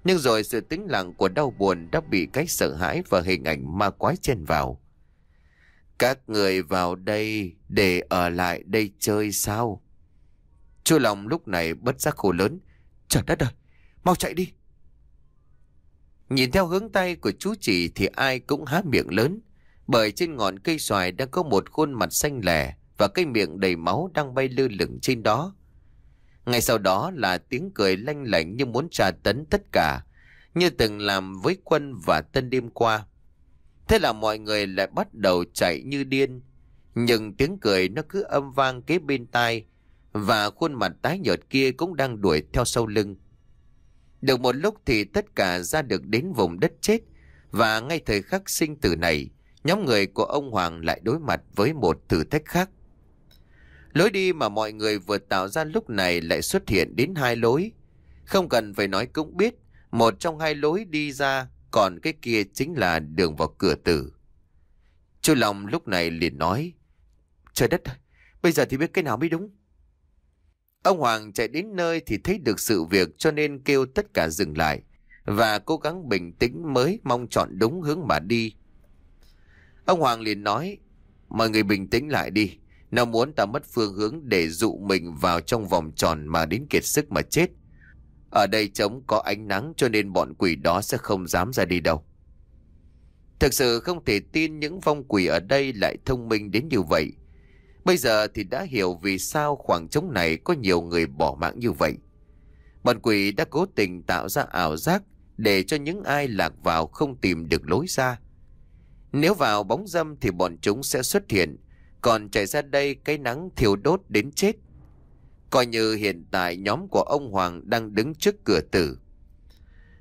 Nhưng rồi sự tĩnh lặng của đau buồn đã bị cách sợ hãi và hình ảnh ma quái chen vào. Các người vào đây để ở lại đây chơi sao? Chú Long lúc này bất giác khổ lớn. Trời đất ơi, mau chạy đi. Nhìn theo hướng tay của chú chỉ thì ai cũng há miệng lớn. Bởi trên ngọn cây xoài đang có một khuôn mặt xanh lẻ và cái miệng đầy máu đang bay lơ lửng trên đó. Ngay sau đó là tiếng cười lanh lảnh như muốn trà tấn tất cả, như từng làm với quân và tân đêm qua. Thế là mọi người lại bắt đầu chạy như điên. Nhưng tiếng cười nó cứ âm vang kế bên tai và khuôn mặt tái nhợt kia cũng đang đuổi theo sau lưng. Được một lúc thì tất cả ra được đến vùng đất chết và ngay thời khắc sinh tử này, nhóm người của ông Hoàng lại đối mặt với một thử thách khác. Lối đi mà mọi người vừa tạo ra lúc này lại xuất hiện đến hai lối. Không cần phải nói cũng biết, một trong hai lối đi ra còn cái kia chính là đường vào cửa tử Chú Long lúc này liền nói Trời đất Bây giờ thì biết cái nào mới đúng Ông Hoàng chạy đến nơi thì thấy được sự việc cho nên kêu tất cả dừng lại và cố gắng bình tĩnh mới mong chọn đúng hướng mà đi. Ông Hoàng liền nói, mọi người bình tĩnh lại đi, nó muốn ta mất phương hướng để dụ mình vào trong vòng tròn mà đến kiệt sức mà chết. Ở đây trống có ánh nắng cho nên bọn quỷ đó sẽ không dám ra đi đâu. Thực sự không thể tin những vong quỷ ở đây lại thông minh đến như vậy. Bây giờ thì đã hiểu vì sao khoảng trống này có nhiều người bỏ mạng như vậy. Bọn quỷ đã cố tình tạo ra ảo giác để cho những ai lạc vào không tìm được lối ra. Nếu vào bóng dâm thì bọn chúng sẽ xuất hiện, còn chạy ra đây cái nắng thiêu đốt đến chết coi như hiện tại nhóm của ông Hoàng đang đứng trước cửa tử.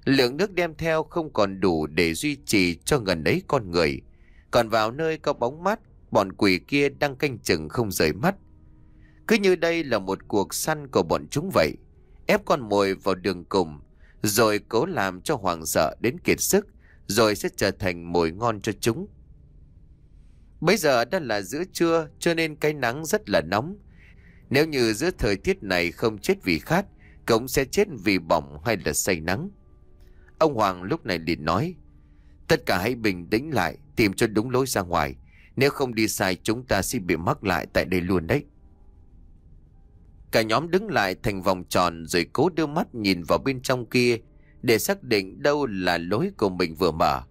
Lượng nước đem theo không còn đủ để duy trì cho gần đấy con người. Còn vào nơi có bóng mát, bọn quỷ kia đang canh chừng không rời mắt. Cứ như đây là một cuộc săn của bọn chúng vậy. Ép con mồi vào đường cùng, rồi cố làm cho Hoàng sợ đến kiệt sức, rồi sẽ trở thành mồi ngon cho chúng. Bây giờ đã là giữa trưa cho nên cái nắng rất là nóng nếu như giữa thời tiết này không chết vì khát, cũng sẽ chết vì bỏng hay là say nắng. Ông Hoàng lúc này liền nói, tất cả hãy bình tĩnh lại, tìm cho đúng lối ra ngoài. Nếu không đi sai chúng ta sẽ bị mắc lại tại đây luôn đấy. Cả nhóm đứng lại thành vòng tròn rồi cố đưa mắt nhìn vào bên trong kia để xác định đâu là lối của mình vừa mở.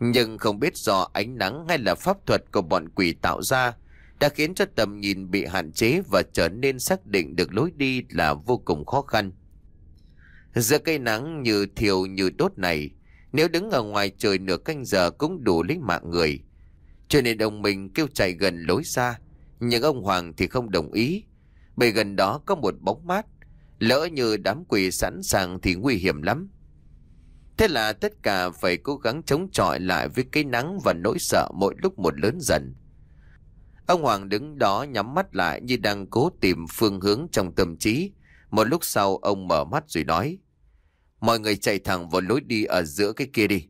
Nhưng không biết do ánh nắng hay là pháp thuật của bọn quỷ tạo ra đã khiến cho tầm nhìn bị hạn chế và trở nên xác định được lối đi là vô cùng khó khăn. Giữa cây nắng như thiều như đốt này, nếu đứng ở ngoài trời nửa canh giờ cũng đủ lấy mạng người. Cho nên ông mình kêu chạy gần lối xa, nhưng ông Hoàng thì không đồng ý. Bởi gần đó có một bóng mát, lỡ như đám quỷ sẵn sàng thì nguy hiểm lắm. Thế là tất cả phải cố gắng chống chọi lại với cái nắng và nỗi sợ mỗi lúc một lớn dần. Ông Hoàng đứng đó nhắm mắt lại như đang cố tìm phương hướng trong tâm trí. Một lúc sau ông mở mắt rồi nói. Mọi người chạy thẳng vào lối đi ở giữa cái kia đi.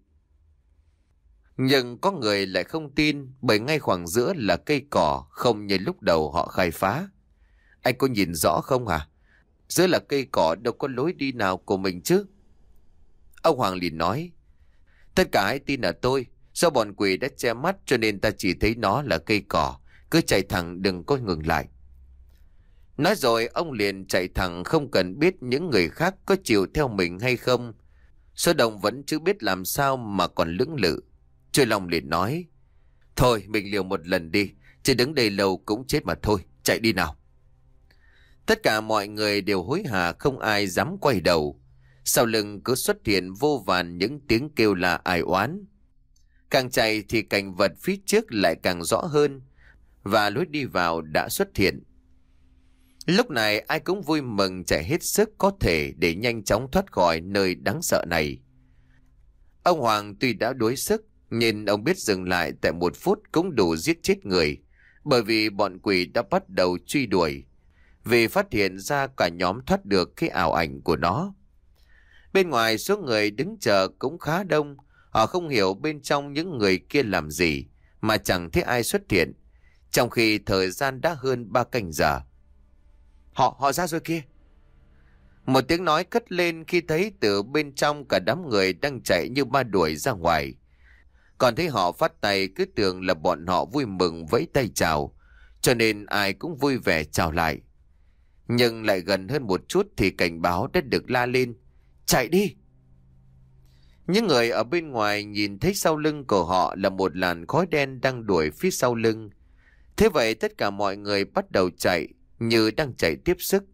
Nhưng có người lại không tin bởi ngay khoảng giữa là cây cỏ không như lúc đầu họ khai phá. Anh có nhìn rõ không hả? À? Giữa là cây cỏ đâu có lối đi nào của mình chứ? Ông Hoàng liền nói. Tất cả hãy tin là tôi. Do bọn quỷ đã che mắt cho nên ta chỉ thấy nó là cây cỏ. Cứ chạy thẳng đừng có ngừng lại Nói rồi ông liền chạy thẳng không cần biết những người khác có chiều theo mình hay không. Số đồng vẫn chưa biết làm sao mà còn lưỡng lự. Chơi lòng liền nói. Thôi mình liều một lần đi, chỉ đứng đây lâu cũng chết mà thôi, chạy đi nào. Tất cả mọi người đều hối hả không ai dám quay đầu. Sau lưng cứ xuất hiện vô vàn những tiếng kêu là ai oán. Càng chạy thì cảnh vật phía trước lại càng rõ hơn và lối đi vào đã xuất hiện. Lúc này ai cũng vui mừng chạy hết sức có thể để nhanh chóng thoát khỏi nơi đáng sợ này. Ông Hoàng tuy đã đối sức, nhưng ông biết dừng lại tại một phút cũng đủ giết chết người, bởi vì bọn quỷ đã bắt đầu truy đuổi, vì phát hiện ra cả nhóm thoát được cái ảo ảnh của nó. Bên ngoài số người đứng chờ cũng khá đông, họ không hiểu bên trong những người kia làm gì, mà chẳng thấy ai xuất hiện. Trong khi thời gian đã hơn ba cảnh giờ. Họ, họ ra rồi kia. Một tiếng nói cất lên khi thấy từ bên trong cả đám người đang chạy như ba đuổi ra ngoài. Còn thấy họ phát tay cứ tưởng là bọn họ vui mừng vẫy tay chào. Cho nên ai cũng vui vẻ chào lại. Nhưng lại gần hơn một chút thì cảnh báo đã được la lên. Chạy đi! Những người ở bên ngoài nhìn thấy sau lưng của họ là một làn khói đen đang đuổi phía sau lưng. Thế vậy tất cả mọi người bắt đầu chạy như đang chạy tiếp sức.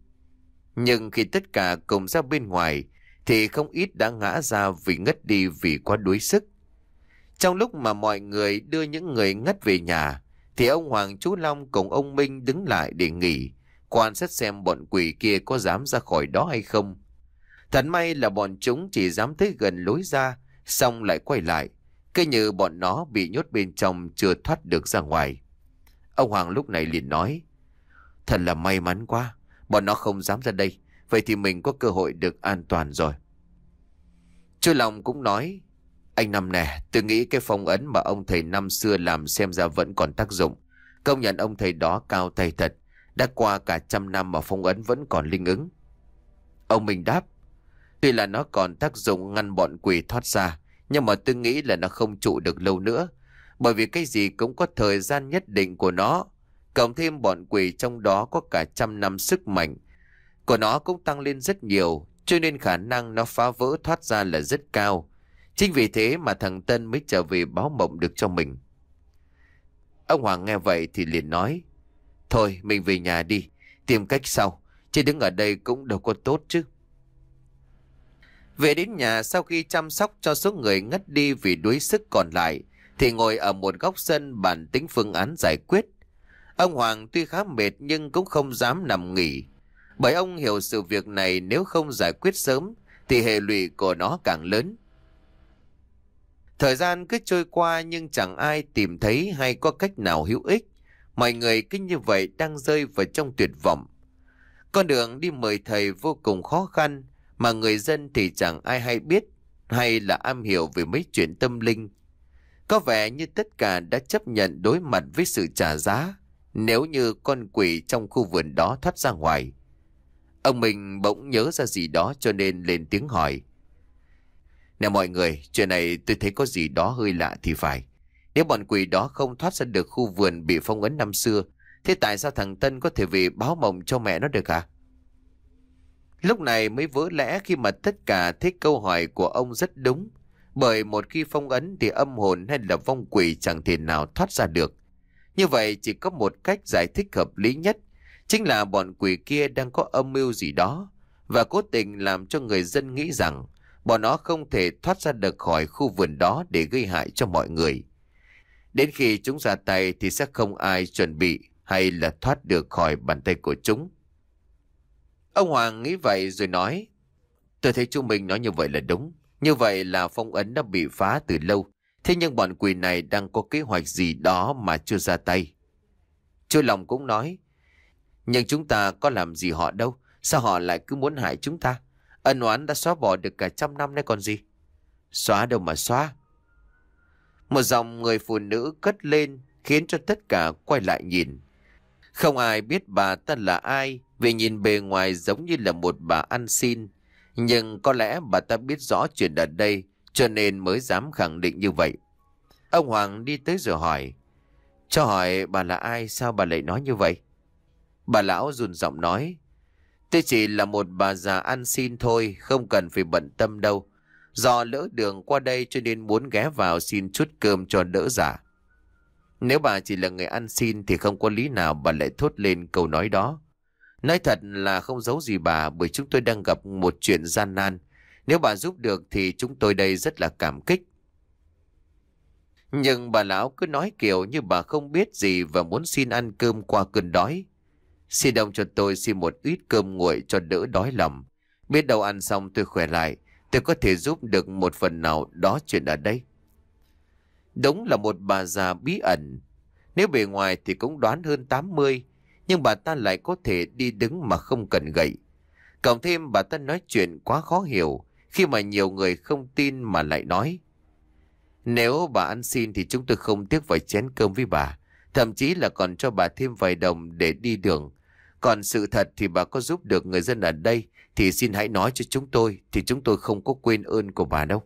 Nhưng khi tất cả cùng ra bên ngoài thì không ít đã ngã ra vì ngất đi vì quá đuối sức. Trong lúc mà mọi người đưa những người ngất về nhà thì ông Hoàng Chú Long cùng ông Minh đứng lại để nghỉ quan sát xem bọn quỷ kia có dám ra khỏi đó hay không. Thật may là bọn chúng chỉ dám tới gần lối ra xong lại quay lại cứ như bọn nó bị nhốt bên trong chưa thoát được ra ngoài. Ông Hoàng lúc này liền nói. Thật là may mắn quá. Bọn nó không dám ra đây. Vậy thì mình có cơ hội được an toàn rồi. Chú Long cũng nói. Anh Năm nè, tôi nghĩ cái phong ấn mà ông thầy năm xưa làm xem ra vẫn còn tác dụng. Công nhận ông thầy đó cao tay thật. Đã qua cả trăm năm mà phong ấn vẫn còn linh ứng. Ông mình đáp. Tuy là nó còn tác dụng ngăn bọn quỷ thoát ra, nhưng mà tôi nghĩ là nó không trụ được lâu nữa bởi vì cái gì cũng có thời gian nhất định của nó. Cộng thêm bọn quỷ trong đó có cả trăm năm sức mạnh. Của nó cũng tăng lên rất nhiều, cho nên khả năng nó phá vỡ thoát ra là rất cao. Chính vì thế mà thằng Tân mới trở về báo mộng được cho mình. Ông Hoàng nghe vậy thì liền nói, Thôi mình về nhà đi, tìm cách sau, chứ đứng ở đây cũng đâu có tốt chứ. Về đến nhà sau khi chăm sóc cho số người ngất đi vì đuối sức còn lại, thì ngồi ở một góc sân bàn tính phương án giải quyết. Ông Hoàng tuy khá mệt nhưng cũng không dám nằm nghỉ. Bởi ông hiểu sự việc này nếu không giải quyết sớm thì hệ lụy của nó càng lớn. Thời gian cứ trôi qua nhưng chẳng ai tìm thấy hay có cách nào hữu ích. Mọi người cứ như vậy đang rơi vào trong tuyệt vọng. Con đường đi mời thầy vô cùng khó khăn mà người dân thì chẳng ai hay biết hay là am hiểu về mấy chuyện tâm linh. Có vẻ như tất cả đã chấp nhận đối mặt với sự trả giá nếu như con quỷ trong khu vườn đó thoát ra ngoài. Ông mình bỗng nhớ ra gì đó cho nên lên tiếng hỏi. Nè mọi người, chuyện này tôi thấy có gì đó hơi lạ thì phải. Nếu bọn quỷ đó không thoát ra được khu vườn bị phong ấn năm xưa, thế tại sao thằng Tân có thể về báo mộng cho mẹ nó được à? Lúc này mới vỡ lẽ khi mà tất cả thấy câu hỏi của ông rất đúng. Bởi một khi phong ấn thì âm hồn hay là vong quỷ chẳng thể nào thoát ra được. Như vậy chỉ có một cách giải thích hợp lý nhất, chính là bọn quỷ kia đang có âm mưu gì đó và cố tình làm cho người dân nghĩ rằng bọn nó không thể thoát ra được khỏi khu vườn đó để gây hại cho mọi người. Đến khi chúng ra tay thì sẽ không ai chuẩn bị hay là thoát được khỏi bàn tay của chúng. Ông Hoàng nghĩ vậy rồi nói, tôi thấy chúng mình nói như vậy là đúng. Như vậy là phong ấn đã bị phá từ lâu. Thế nhưng bọn quỷ này đang có kế hoạch gì đó mà chưa ra tay. Chú Lòng cũng nói. Nhưng chúng ta có làm gì họ đâu. Sao họ lại cứ muốn hại chúng ta? Ân oán đã xóa bỏ được cả trăm năm nay còn gì? Xóa đâu mà xóa. Một dòng người phụ nữ cất lên khiến cho tất cả quay lại nhìn. Không ai biết bà ta là ai vì nhìn bề ngoài giống như là một bà ăn xin nhưng có lẽ bà ta biết rõ chuyện ở đây cho nên mới dám khẳng định như vậy. Ông Hoàng đi tới rồi hỏi. Cho hỏi bà là ai sao bà lại nói như vậy? Bà lão run giọng nói. Tôi chỉ là một bà già ăn xin thôi, không cần phải bận tâm đâu. Do lỡ đường qua đây cho nên muốn ghé vào xin chút cơm cho đỡ giả. Nếu bà chỉ là người ăn xin thì không có lý nào bà lại thốt lên câu nói đó. Nói thật là không giấu gì bà bởi chúng tôi đang gặp một chuyện gian nan. Nếu bà giúp được thì chúng tôi đây rất là cảm kích. Nhưng bà lão cứ nói kiểu như bà không biết gì và muốn xin ăn cơm qua cơn đói. Xin đồng cho tôi xin một ít cơm nguội cho đỡ đói lòng. Biết đâu ăn xong tôi khỏe lại, tôi có thể giúp được một phần nào đó chuyện ở đây. Đúng là một bà già bí ẩn. Nếu bề ngoài thì cũng đoán hơn 80, nhưng bà ta lại có thể đi đứng mà không cần gậy. Cộng thêm bà ta nói chuyện quá khó hiểu khi mà nhiều người không tin mà lại nói. Nếu bà ăn xin thì chúng tôi không tiếc vài chén cơm với bà, thậm chí là còn cho bà thêm vài đồng để đi đường. Còn sự thật thì bà có giúp được người dân ở đây thì xin hãy nói cho chúng tôi thì chúng tôi không có quên ơn của bà đâu.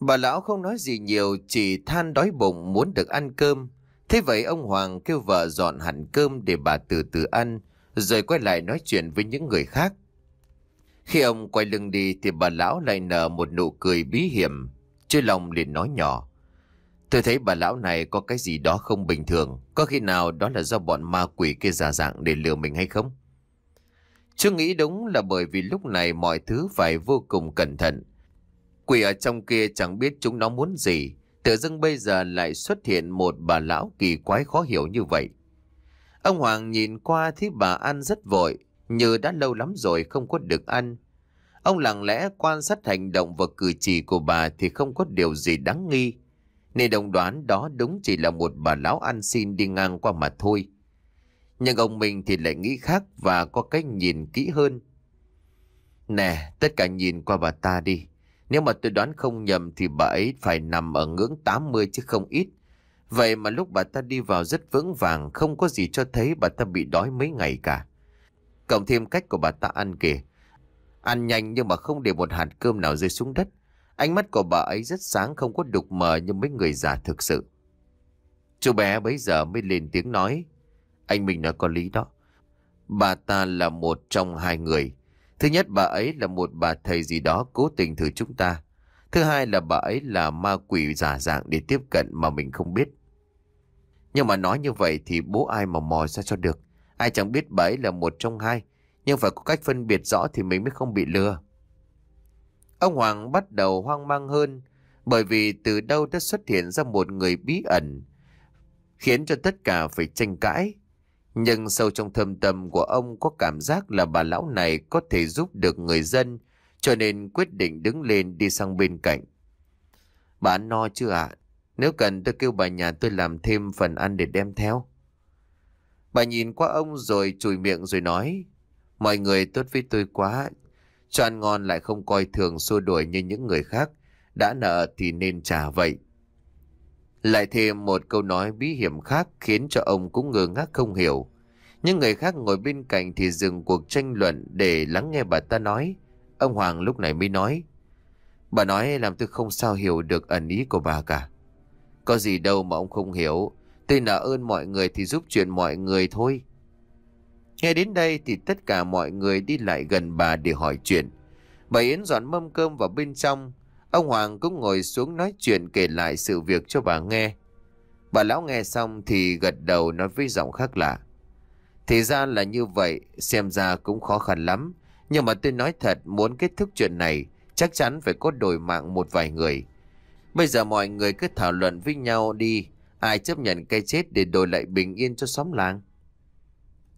Bà lão không nói gì nhiều chỉ than đói bụng muốn được ăn cơm. Thế vậy ông Hoàng kêu vợ dọn hẳn cơm để bà từ từ ăn, rồi quay lại nói chuyện với những người khác. Khi ông quay lưng đi thì bà lão lại nở một nụ cười bí hiểm, chơi lòng liền nói nhỏ. Tôi thấy bà lão này có cái gì đó không bình thường, có khi nào đó là do bọn ma quỷ kia giả dạng để lừa mình hay không? Chưa nghĩ đúng là bởi vì lúc này mọi thứ phải vô cùng cẩn thận. Quỷ ở trong kia chẳng biết chúng nó muốn gì, Tự dưng bây giờ lại xuất hiện một bà lão kỳ quái khó hiểu như vậy. Ông Hoàng nhìn qua thấy bà ăn rất vội, như đã lâu lắm rồi không có được ăn. Ông lặng lẽ quan sát hành động và cử chỉ của bà thì không có điều gì đáng nghi. Nên đồng đoán đó đúng chỉ là một bà lão ăn xin đi ngang qua mà thôi. Nhưng ông mình thì lại nghĩ khác và có cách nhìn kỹ hơn. Nè, tất cả nhìn qua bà ta đi. Nếu mà tôi đoán không nhầm thì bà ấy phải nằm ở ngưỡng 80 chứ không ít. Vậy mà lúc bà ta đi vào rất vững vàng, không có gì cho thấy bà ta bị đói mấy ngày cả. Cộng thêm cách của bà ta ăn kìa. Ăn nhanh nhưng mà không để một hạt cơm nào rơi xuống đất. Ánh mắt của bà ấy rất sáng không có đục mờ như mấy người già thực sự. Chú bé bấy giờ mới lên tiếng nói. Anh mình nói có lý đó. Bà ta là một trong hai người. Thứ nhất bà ấy là một bà thầy gì đó cố tình thử chúng ta. Thứ hai là bà ấy là ma quỷ giả dạng để tiếp cận mà mình không biết. Nhưng mà nói như vậy thì bố ai mà mò ra cho được. Ai chẳng biết bà ấy là một trong hai. Nhưng phải có cách phân biệt rõ thì mình mới không bị lừa. Ông Hoàng bắt đầu hoang mang hơn bởi vì từ đâu đã xuất hiện ra một người bí ẩn khiến cho tất cả phải tranh cãi. Nhưng sâu trong thâm tâm của ông có cảm giác là bà lão này có thể giúp được người dân, cho nên quyết định đứng lên đi sang bên cạnh. Bà ăn no chưa ạ? Nếu cần tôi kêu bà nhà tôi làm thêm phần ăn để đem theo. Bà nhìn qua ông rồi chùi miệng rồi nói, mọi người tốt với tôi quá, cho ăn ngon lại không coi thường xua đuổi như những người khác, đã nợ thì nên trả vậy. Lại thêm một câu nói bí hiểm khác khiến cho ông cũng ngơ ngác không hiểu. Những người khác ngồi bên cạnh thì dừng cuộc tranh luận để lắng nghe bà ta nói. Ông Hoàng lúc này mới nói. Bà nói làm tôi không sao hiểu được ẩn ý của bà cả. Có gì đâu mà ông không hiểu. Tôi nợ ơn mọi người thì giúp chuyện mọi người thôi. Nghe đến đây thì tất cả mọi người đi lại gần bà để hỏi chuyện. Bà Yến dọn mâm cơm vào bên trong. Ông Hoàng cũng ngồi xuống nói chuyện kể lại sự việc cho bà nghe. Bà lão nghe xong thì gật đầu nói với giọng khác lạ. Thì ra là như vậy, xem ra cũng khó khăn lắm. Nhưng mà tôi nói thật, muốn kết thúc chuyện này, chắc chắn phải có đổi mạng một vài người. Bây giờ mọi người cứ thảo luận với nhau đi, ai chấp nhận cái chết để đổi lại bình yên cho xóm làng.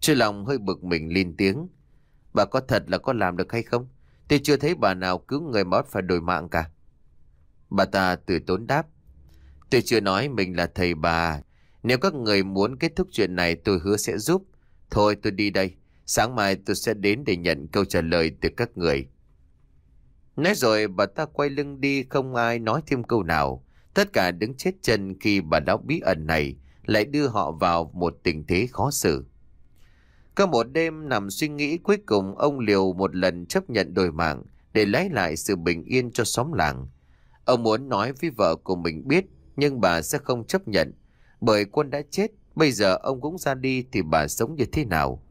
Chưa lòng hơi bực mình lên tiếng. Bà có thật là có làm được hay không? Tôi chưa thấy bà nào cứu người mà phải đổi mạng cả. Bà ta từ tốn đáp. Tôi chưa nói mình là thầy bà. Nếu các người muốn kết thúc chuyện này tôi hứa sẽ giúp. Thôi tôi đi đây. Sáng mai tôi sẽ đến để nhận câu trả lời từ các người. Nói rồi bà ta quay lưng đi không ai nói thêm câu nào. Tất cả đứng chết chân khi bà lão bí ẩn này lại đưa họ vào một tình thế khó xử. Có một đêm nằm suy nghĩ cuối cùng ông Liều một lần chấp nhận đổi mạng để lấy lại sự bình yên cho xóm làng. Ông muốn nói với vợ của mình biết, nhưng bà sẽ không chấp nhận. Bởi quân đã chết, bây giờ ông cũng ra đi thì bà sống như thế nào?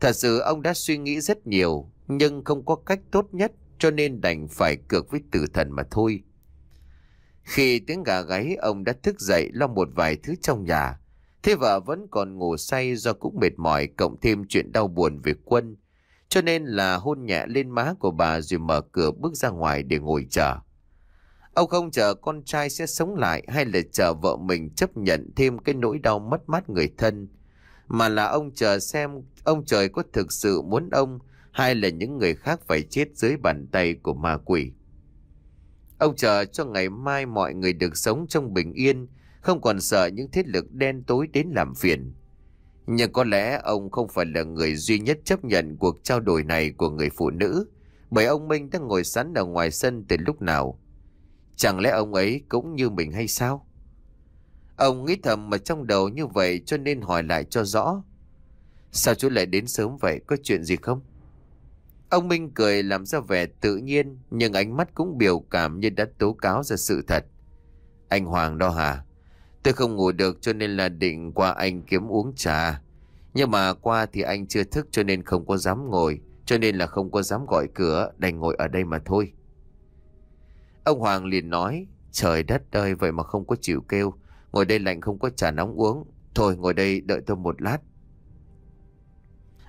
Thật sự ông đã suy nghĩ rất nhiều, nhưng không có cách tốt nhất cho nên đành phải cược với tử thần mà thôi. Khi tiếng gà gáy, ông đã thức dậy lo một vài thứ trong nhà. Thế vợ vẫn còn ngủ say do cũng mệt mỏi cộng thêm chuyện đau buồn về quân. Cho nên là hôn nhẹ lên má của bà rồi mở cửa bước ra ngoài để ngồi chờ. Ông không chờ con trai sẽ sống lại hay là chờ vợ mình chấp nhận thêm cái nỗi đau mất mát người thân. Mà là ông chờ xem ông trời có thực sự muốn ông hay là những người khác phải chết dưới bàn tay của ma quỷ. Ông chờ cho ngày mai mọi người được sống trong bình yên, không còn sợ những thế lực đen tối đến làm phiền. Nhưng có lẽ ông không phải là người duy nhất chấp nhận cuộc trao đổi này của người phụ nữ, bởi ông Minh đã ngồi sẵn ở ngoài sân từ lúc nào. Chẳng lẽ ông ấy cũng như mình hay sao? Ông nghĩ thầm mà trong đầu như vậy cho nên hỏi lại cho rõ. Sao chú lại đến sớm vậy? Có chuyện gì không? Ông Minh cười làm ra vẻ tự nhiên nhưng ánh mắt cũng biểu cảm như đã tố cáo ra sự thật. Anh Hoàng đó hả? Tôi không ngủ được cho nên là định qua anh kiếm uống trà. Nhưng mà qua thì anh chưa thức cho nên không có dám ngồi, cho nên là không có dám gọi cửa, đành ngồi ở đây mà thôi. Ông Hoàng liền nói, trời đất ơi vậy mà không có chịu kêu, ngồi đây lạnh không có trà nóng uống, thôi ngồi đây đợi tôi một lát.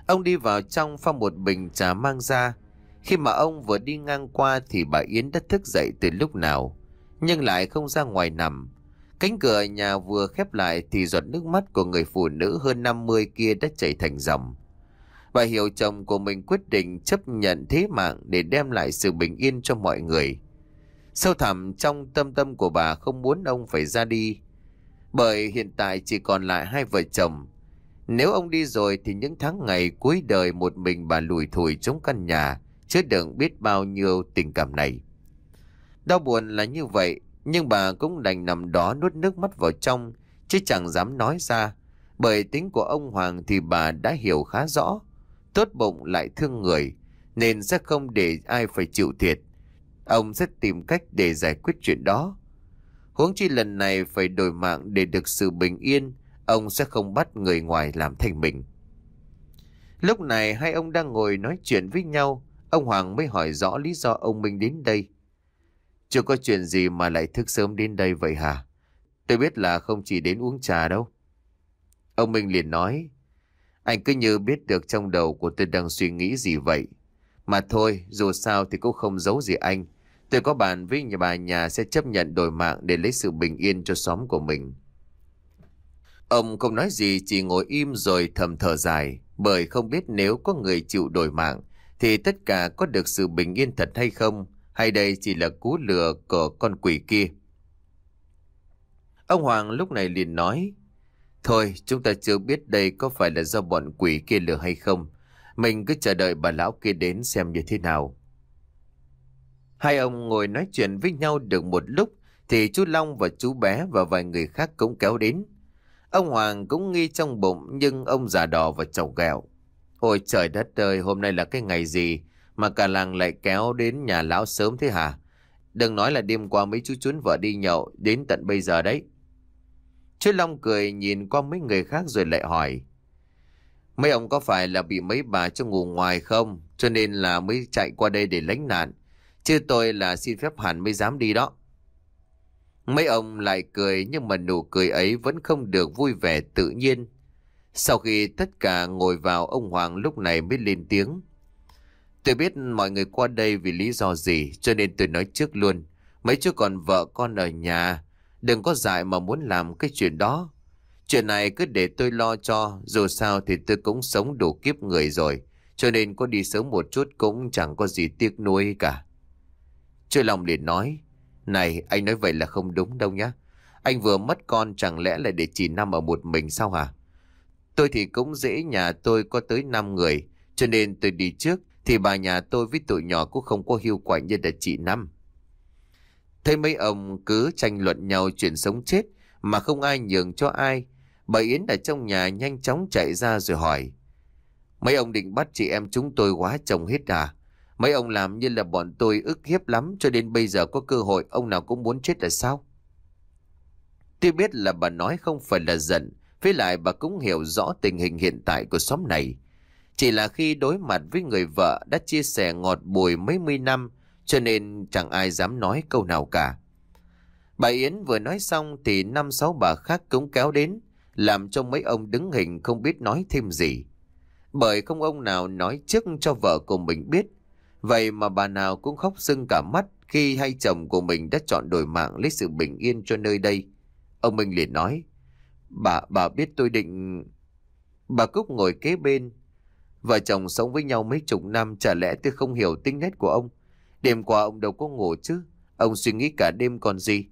Ông đi vào trong pha một bình trà mang ra, khi mà ông vừa đi ngang qua thì bà Yến đã thức dậy từ lúc nào, nhưng lại không ra ngoài nằm. Cánh cửa nhà vừa khép lại thì giọt nước mắt của người phụ nữ hơn 50 kia đã chảy thành dòng. Bà hiểu chồng của mình quyết định chấp nhận thế mạng để đem lại sự bình yên cho mọi người. Sâu thẳm trong tâm tâm của bà không muốn ông phải ra đi. Bởi hiện tại chỉ còn lại hai vợ chồng. Nếu ông đi rồi thì những tháng ngày cuối đời một mình bà lùi thủi trong căn nhà, chứa đựng biết bao nhiêu tình cảm này. Đau buồn là như vậy, nhưng bà cũng đành nằm đó nuốt nước mắt vào trong, chứ chẳng dám nói ra. Bởi tính của ông Hoàng thì bà đã hiểu khá rõ. Tốt bụng lại thương người, nên sẽ không để ai phải chịu thiệt. Ông sẽ tìm cách để giải quyết chuyện đó. Huống chi lần này phải đổi mạng để được sự bình yên, ông sẽ không bắt người ngoài làm thành mình. Lúc này hai ông đang ngồi nói chuyện với nhau, ông Hoàng mới hỏi rõ lý do ông Minh đến đây. Chưa có chuyện gì mà lại thức sớm đến đây vậy hả? Tôi biết là không chỉ đến uống trà đâu. Ông Minh liền nói, anh cứ như biết được trong đầu của tôi đang suy nghĩ gì vậy. Mà thôi, dù sao thì cũng không giấu gì anh. Tôi có bàn với nhà bà nhà sẽ chấp nhận đổi mạng để lấy sự bình yên cho xóm của mình. Ông không nói gì chỉ ngồi im rồi thầm thở dài bởi không biết nếu có người chịu đổi mạng thì tất cả có được sự bình yên thật hay không hay đây chỉ là cú lừa của con quỷ kia. Ông Hoàng lúc này liền nói Thôi chúng ta chưa biết đây có phải là do bọn quỷ kia lừa hay không mình cứ chờ đợi bà lão kia đến xem như thế nào. Hai ông ngồi nói chuyện với nhau được một lúc thì chú Long và chú bé và vài người khác cũng kéo đến. Ông Hoàng cũng nghi trong bụng nhưng ông già đỏ và chầu gẹo. Ôi trời đất ơi, hôm nay là cái ngày gì mà cả làng lại kéo đến nhà lão sớm thế hả? Đừng nói là đêm qua mấy chú chuốn vợ đi nhậu đến tận bây giờ đấy. Chú Long cười nhìn qua mấy người khác rồi lại hỏi. Mấy ông có phải là bị mấy bà cho ngủ ngoài không? Cho nên là mới chạy qua đây để lánh nạn. Chứ tôi là xin phép hẳn mới dám đi đó. Mấy ông lại cười nhưng mà nụ cười ấy vẫn không được vui vẻ tự nhiên. Sau khi tất cả ngồi vào ông Hoàng lúc này mới lên tiếng. Tôi biết mọi người qua đây vì lý do gì cho nên tôi nói trước luôn. Mấy chú còn vợ con ở nhà, đừng có dại mà muốn làm cái chuyện đó. Chuyện này cứ để tôi lo cho, dù sao thì tôi cũng sống đủ kiếp người rồi, cho nên có đi sớm một chút cũng chẳng có gì tiếc nuối cả. Chưa lòng liền nói, này anh nói vậy là không đúng đâu nhá. Anh vừa mất con chẳng lẽ lại để chỉ năm ở một mình sao hả? Tôi thì cũng dễ nhà tôi có tới 5 người, cho nên tôi đi trước thì bà nhà tôi với tụi nhỏ cũng không có hiệu quả như là chị năm. Thấy mấy ông cứ tranh luận nhau chuyện sống chết mà không ai nhường cho ai Bà Yến ở trong nhà nhanh chóng chạy ra rồi hỏi. Mấy ông định bắt chị em chúng tôi quá chồng hết à? Mấy ông làm như là bọn tôi ức hiếp lắm cho đến bây giờ có cơ hội ông nào cũng muốn chết là sao? Tuy biết là bà nói không phải là giận, với lại bà cũng hiểu rõ tình hình hiện tại của xóm này. Chỉ là khi đối mặt với người vợ đã chia sẻ ngọt bùi mấy mươi năm, cho nên chẳng ai dám nói câu nào cả. Bà Yến vừa nói xong thì năm sáu bà khác cũng kéo đến, làm cho mấy ông đứng hình không biết nói thêm gì. Bởi không ông nào nói trước cho vợ của mình biết. Vậy mà bà nào cũng khóc sưng cả mắt khi hai chồng của mình đã chọn đổi mạng lấy sự bình yên cho nơi đây. Ông Minh liền nói, bà, bà biết tôi định... Bà Cúc ngồi kế bên, vợ chồng sống với nhau mấy chục năm chả lẽ tôi không hiểu tính nét của ông. Đêm qua ông đâu có ngủ chứ, ông suy nghĩ cả đêm còn gì.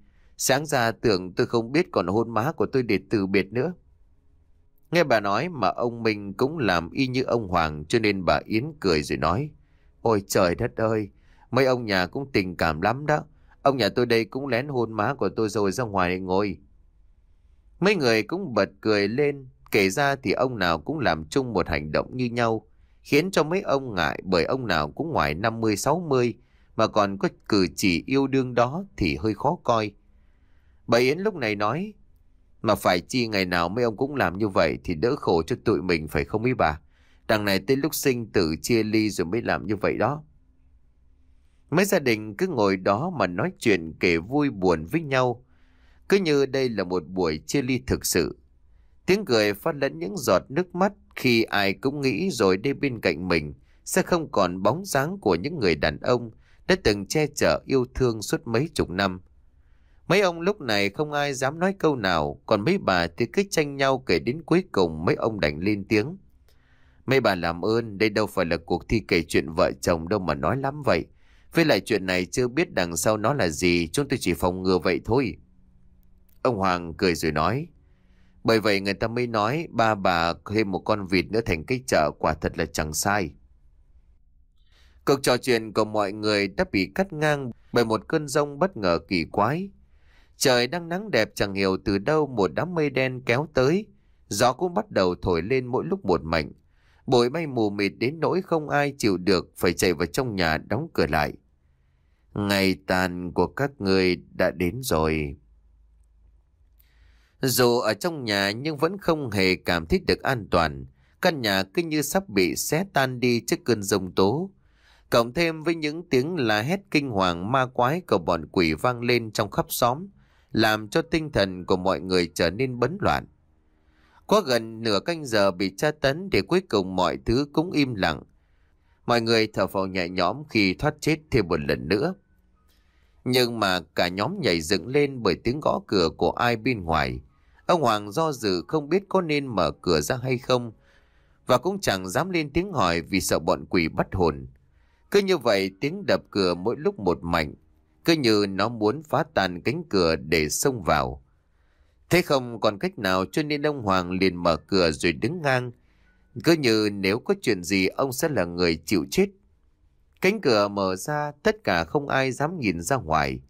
Sáng ra tưởng tôi không biết còn hôn má của tôi để từ biệt nữa. Nghe bà nói mà ông Minh cũng làm y như ông Hoàng cho nên bà Yến cười rồi nói. Ôi trời đất ơi, mấy ông nhà cũng tình cảm lắm đó. Ông nhà tôi đây cũng lén hôn má của tôi rồi ra ngoài ngồi. Mấy người cũng bật cười lên, kể ra thì ông nào cũng làm chung một hành động như nhau, khiến cho mấy ông ngại bởi ông nào cũng ngoài 50-60, mà còn có cử chỉ yêu đương đó thì hơi khó coi. Bà Yến lúc này nói, mà phải chi ngày nào mấy ông cũng làm như vậy thì đỡ khổ cho tụi mình phải không ý bà? Đằng này tới lúc sinh tử chia ly rồi mới làm như vậy đó. Mấy gia đình cứ ngồi đó mà nói chuyện kể vui buồn với nhau. Cứ như đây là một buổi chia ly thực sự. Tiếng cười phát lẫn những giọt nước mắt khi ai cũng nghĩ rồi đây bên cạnh mình sẽ không còn bóng dáng của những người đàn ông đã từng che chở yêu thương suốt mấy chục năm. Mấy ông lúc này không ai dám nói câu nào, còn mấy bà thì cứ tranh nhau kể đến cuối cùng mấy ông đành lên tiếng. Mấy bà làm ơn, đây đâu phải là cuộc thi kể chuyện vợ chồng đâu mà nói lắm vậy. Với lại chuyện này chưa biết đằng sau nó là gì, chúng tôi chỉ phòng ngừa vậy thôi. Ông Hoàng cười rồi nói, bởi vậy người ta mới nói ba bà thêm một con vịt nữa thành cái chợ quả thật là chẳng sai. Cuộc trò chuyện của mọi người đã bị cắt ngang bởi một cơn rông bất ngờ kỳ quái. Trời đang nắng đẹp chẳng hiểu từ đâu một đám mây đen kéo tới. Gió cũng bắt đầu thổi lên mỗi lúc một mạnh. Bụi bay mù mịt đến nỗi không ai chịu được phải chạy vào trong nhà đóng cửa lại. Ngày tàn của các người đã đến rồi. Dù ở trong nhà nhưng vẫn không hề cảm thấy được an toàn. Căn nhà cứ như sắp bị xé tan đi trước cơn rông tố. Cộng thêm với những tiếng la hét kinh hoàng ma quái của bọn quỷ vang lên trong khắp xóm làm cho tinh thần của mọi người trở nên bấn loạn. Quá gần nửa canh giờ bị tra tấn để cuối cùng mọi thứ cũng im lặng. Mọi người thở phào nhẹ nhõm khi thoát chết thêm một lần nữa. Nhưng mà cả nhóm nhảy dựng lên bởi tiếng gõ cửa của ai bên ngoài. Ông Hoàng do dự không biết có nên mở cửa ra hay không. Và cũng chẳng dám lên tiếng hỏi vì sợ bọn quỷ bắt hồn. Cứ như vậy tiếng đập cửa mỗi lúc một mạnh cứ như nó muốn phá tan cánh cửa để xông vào. Thế không còn cách nào cho nên ông Hoàng liền mở cửa rồi đứng ngang. Cứ như nếu có chuyện gì ông sẽ là người chịu chết. Cánh cửa mở ra tất cả không ai dám nhìn ra ngoài.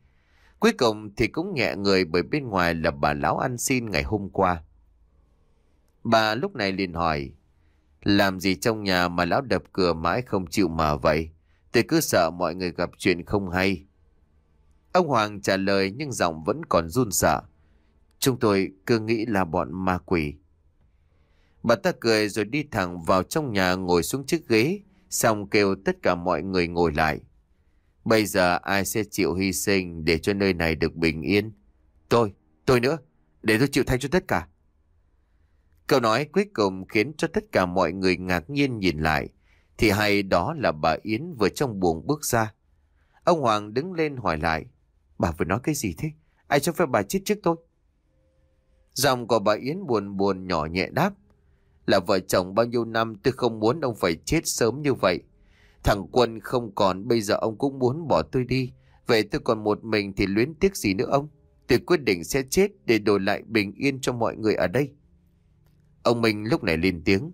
Cuối cùng thì cũng nhẹ người bởi bên ngoài là bà lão ăn xin ngày hôm qua. Bà lúc này liền hỏi, làm gì trong nhà mà lão đập cửa mãi không chịu mở vậy? Tôi cứ sợ mọi người gặp chuyện không hay. Ông Hoàng trả lời nhưng giọng vẫn còn run sợ. Chúng tôi cứ nghĩ là bọn ma quỷ. Bà ta cười rồi đi thẳng vào trong nhà ngồi xuống chiếc ghế, xong kêu tất cả mọi người ngồi lại. Bây giờ ai sẽ chịu hy sinh để cho nơi này được bình yên? Tôi, tôi nữa, để tôi chịu thay cho tất cả. Câu nói cuối cùng khiến cho tất cả mọi người ngạc nhiên nhìn lại. Thì hay đó là bà Yến vừa trong buồng bước ra. Ông Hoàng đứng lên hỏi lại. Bà vừa nói cái gì thế? Ai cho phép bà chết trước tôi? Giọng của bà Yến buồn buồn nhỏ nhẹ đáp. Là vợ chồng bao nhiêu năm tôi không muốn ông phải chết sớm như vậy. Thằng Quân không còn bây giờ ông cũng muốn bỏ tôi đi. Vậy tôi còn một mình thì luyến tiếc gì nữa ông? Tôi quyết định sẽ chết để đổi lại bình yên cho mọi người ở đây. Ông Minh lúc này lên tiếng.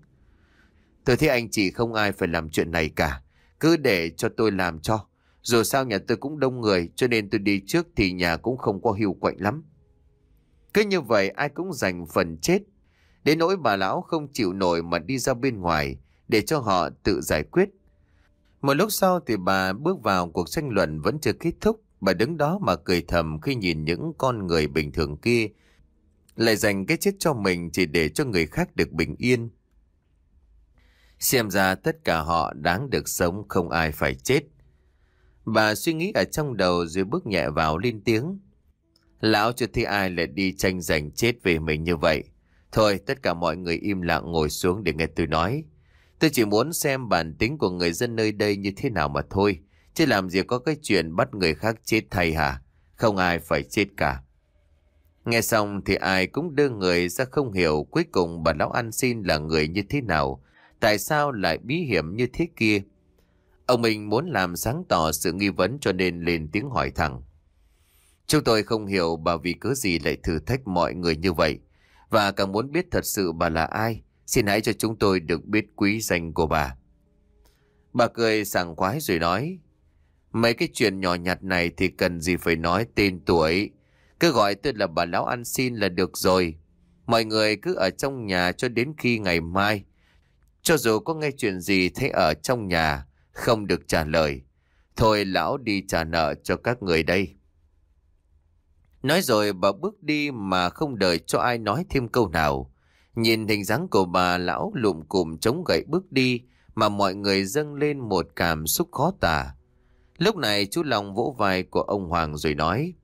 Tôi thấy anh chị không ai phải làm chuyện này cả. Cứ để cho tôi làm cho. Dù sao nhà tôi cũng đông người cho nên tôi đi trước thì nhà cũng không có hưu quạnh lắm. Cứ như vậy ai cũng dành phần chết. Đến nỗi bà lão không chịu nổi mà đi ra bên ngoài để cho họ tự giải quyết. Một lúc sau thì bà bước vào cuộc tranh luận vẫn chưa kết thúc. Bà đứng đó mà cười thầm khi nhìn những con người bình thường kia. Lại dành cái chết cho mình chỉ để cho người khác được bình yên. Xem ra tất cả họ đáng được sống không ai phải chết. Bà suy nghĩ ở trong đầu rồi bước nhẹ vào lên tiếng. Lão chưa thấy ai lại đi tranh giành chết về mình như vậy. Thôi tất cả mọi người im lặng ngồi xuống để nghe tôi nói. Tôi chỉ muốn xem bản tính của người dân nơi đây như thế nào mà thôi. Chứ làm gì có cái chuyện bắt người khác chết thay hả? Không ai phải chết cả. Nghe xong thì ai cũng đưa người ra không hiểu cuối cùng bà lão ăn xin là người như thế nào. Tại sao lại bí hiểm như thế kia? Ông mình muốn làm sáng tỏ sự nghi vấn cho nên lên tiếng hỏi thẳng. Chúng tôi không hiểu bà vì cớ gì lại thử thách mọi người như vậy. Và càng muốn biết thật sự bà là ai. Xin hãy cho chúng tôi được biết quý danh của bà. Bà cười sảng khoái rồi nói. Mấy cái chuyện nhỏ nhặt này thì cần gì phải nói tên tuổi. Cứ gọi tôi là bà lão ăn xin là được rồi. Mọi người cứ ở trong nhà cho đến khi ngày mai. Cho dù có nghe chuyện gì thấy ở trong nhà không được trả lời. Thôi lão đi trả nợ cho các người đây. Nói rồi bà bước đi mà không đợi cho ai nói thêm câu nào. Nhìn hình dáng của bà lão lụm cụm chống gậy bước đi mà mọi người dâng lên một cảm xúc khó tả. Lúc này chú lòng vỗ vai của ông Hoàng rồi nói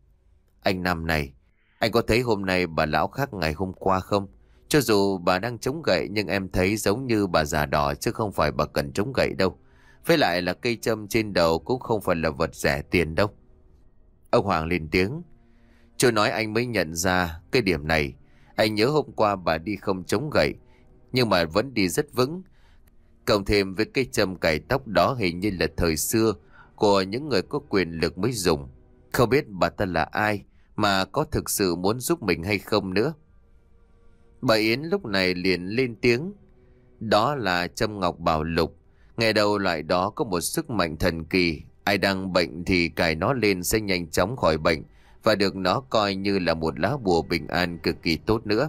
Anh Nam này, anh có thấy hôm nay bà lão khác ngày hôm qua không? Cho dù bà đang chống gậy nhưng em thấy giống như bà già đỏ chứ không phải bà cần chống gậy đâu. Với lại là cây châm trên đầu cũng không phải là vật rẻ tiền đâu. Ông Hoàng lên tiếng. Chú nói anh mới nhận ra cái điểm này. Anh nhớ hôm qua bà đi không chống gậy, nhưng mà vẫn đi rất vững. Cộng thêm với cái châm cài tóc đó hình như là thời xưa của những người có quyền lực mới dùng. Không biết bà ta là ai mà có thực sự muốn giúp mình hay không nữa. Bà Yến lúc này liền lên tiếng. Đó là châm ngọc bảo lục Nghe đầu loại đó có một sức mạnh thần kỳ, ai đang bệnh thì cài nó lên sẽ nhanh chóng khỏi bệnh và được nó coi như là một lá bùa bình an cực kỳ tốt nữa.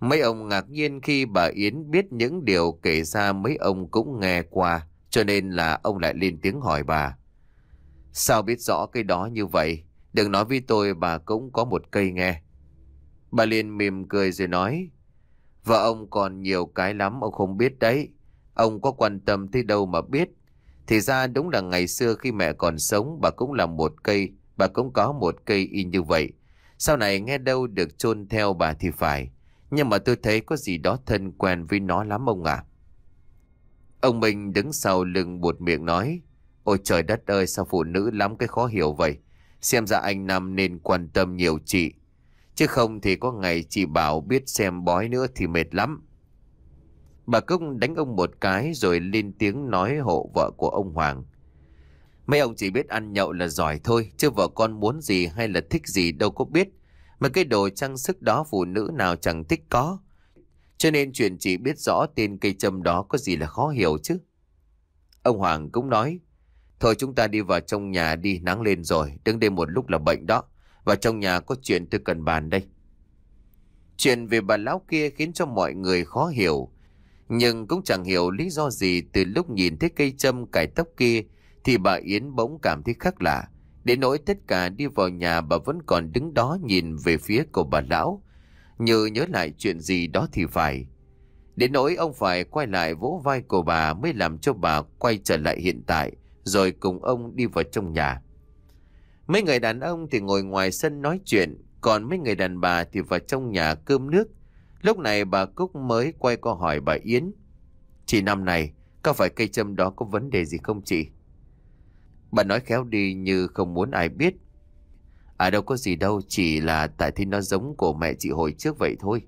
Mấy ông ngạc nhiên khi bà Yến biết những điều kể ra mấy ông cũng nghe qua, cho nên là ông lại lên tiếng hỏi bà. Sao biết rõ cây đó như vậy? Đừng nói với tôi bà cũng có một cây nghe. Bà liền mỉm cười rồi nói, Vợ ông còn nhiều cái lắm ông không biết đấy. Ông có quan tâm thế đâu mà biết. Thì ra đúng là ngày xưa khi mẹ còn sống bà cũng là một cây, bà cũng có một cây y như vậy. Sau này nghe đâu được chôn theo bà thì phải. Nhưng mà tôi thấy có gì đó thân quen với nó lắm ông ạ. Ông Minh đứng sau lưng buột miệng nói. Ôi trời đất ơi sao phụ nữ lắm cái khó hiểu vậy. Xem ra anh Nam nên quan tâm nhiều chị. Chứ không thì có ngày chị bảo biết xem bói nữa thì mệt lắm. Bà Cúc đánh ông một cái rồi lên tiếng nói hộ vợ của ông Hoàng. Mấy ông chỉ biết ăn nhậu là giỏi thôi, chứ vợ con muốn gì hay là thích gì đâu có biết. Mà cái đồ trang sức đó phụ nữ nào chẳng thích có. Cho nên chuyện chỉ biết rõ tên cây châm đó có gì là khó hiểu chứ. Ông Hoàng cũng nói, thôi chúng ta đi vào trong nhà đi nắng lên rồi, đứng đây một lúc là bệnh đó. Và trong nhà có chuyện tôi cần bàn đây. Chuyện về bà lão kia khiến cho mọi người khó hiểu. Nhưng cũng chẳng hiểu lý do gì từ lúc nhìn thấy cây châm cải tóc kia thì bà Yến bỗng cảm thấy khác lạ. Đến nỗi tất cả đi vào nhà bà vẫn còn đứng đó nhìn về phía của bà lão. Như nhớ lại chuyện gì đó thì phải. Đến nỗi ông phải quay lại vỗ vai của bà mới làm cho bà quay trở lại hiện tại rồi cùng ông đi vào trong nhà. Mấy người đàn ông thì ngồi ngoài sân nói chuyện còn mấy người đàn bà thì vào trong nhà cơm nước Lúc này bà Cúc mới quay qua hỏi bà Yến. Chị năm này, có phải cây châm đó có vấn đề gì không chị? Bà nói khéo đi như không muốn ai biết. À đâu có gì đâu, chỉ là tại thấy nó giống của mẹ chị hồi trước vậy thôi.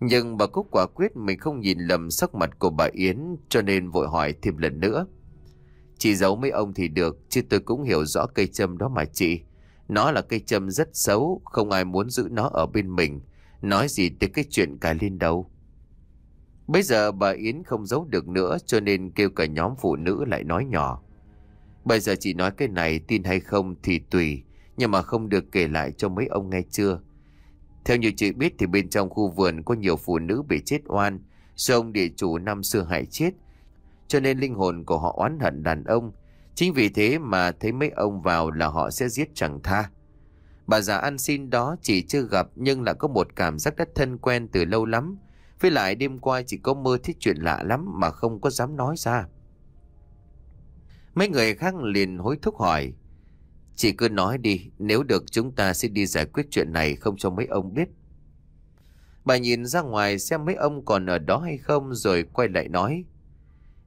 Nhưng bà Cúc quả quyết mình không nhìn lầm sắc mặt của bà Yến cho nên vội hỏi thêm lần nữa. Chị giấu mấy ông thì được, chứ tôi cũng hiểu rõ cây châm đó mà chị. Nó là cây châm rất xấu, không ai muốn giữ nó ở bên mình. Nói gì tới cái chuyện cài lên đâu. Bây giờ bà Yến không giấu được nữa Cho nên kêu cả nhóm phụ nữ lại nói nhỏ Bây giờ chị nói cái này tin hay không thì tùy Nhưng mà không được kể lại cho mấy ông nghe chưa Theo như chị biết thì bên trong khu vườn Có nhiều phụ nữ bị chết oan Do ông địa chủ năm xưa hại chết Cho nên linh hồn của họ oán hận đàn ông Chính vì thế mà thấy mấy ông vào là họ sẽ giết chẳng tha Bà già ăn xin đó chỉ chưa gặp nhưng là có một cảm giác đất thân quen từ lâu lắm. Với lại đêm qua chỉ có mơ thấy chuyện lạ lắm mà không có dám nói ra. Mấy người khác liền hối thúc hỏi. Chị cứ nói đi, nếu được chúng ta sẽ đi giải quyết chuyện này không cho mấy ông biết. Bà nhìn ra ngoài xem mấy ông còn ở đó hay không rồi quay lại nói.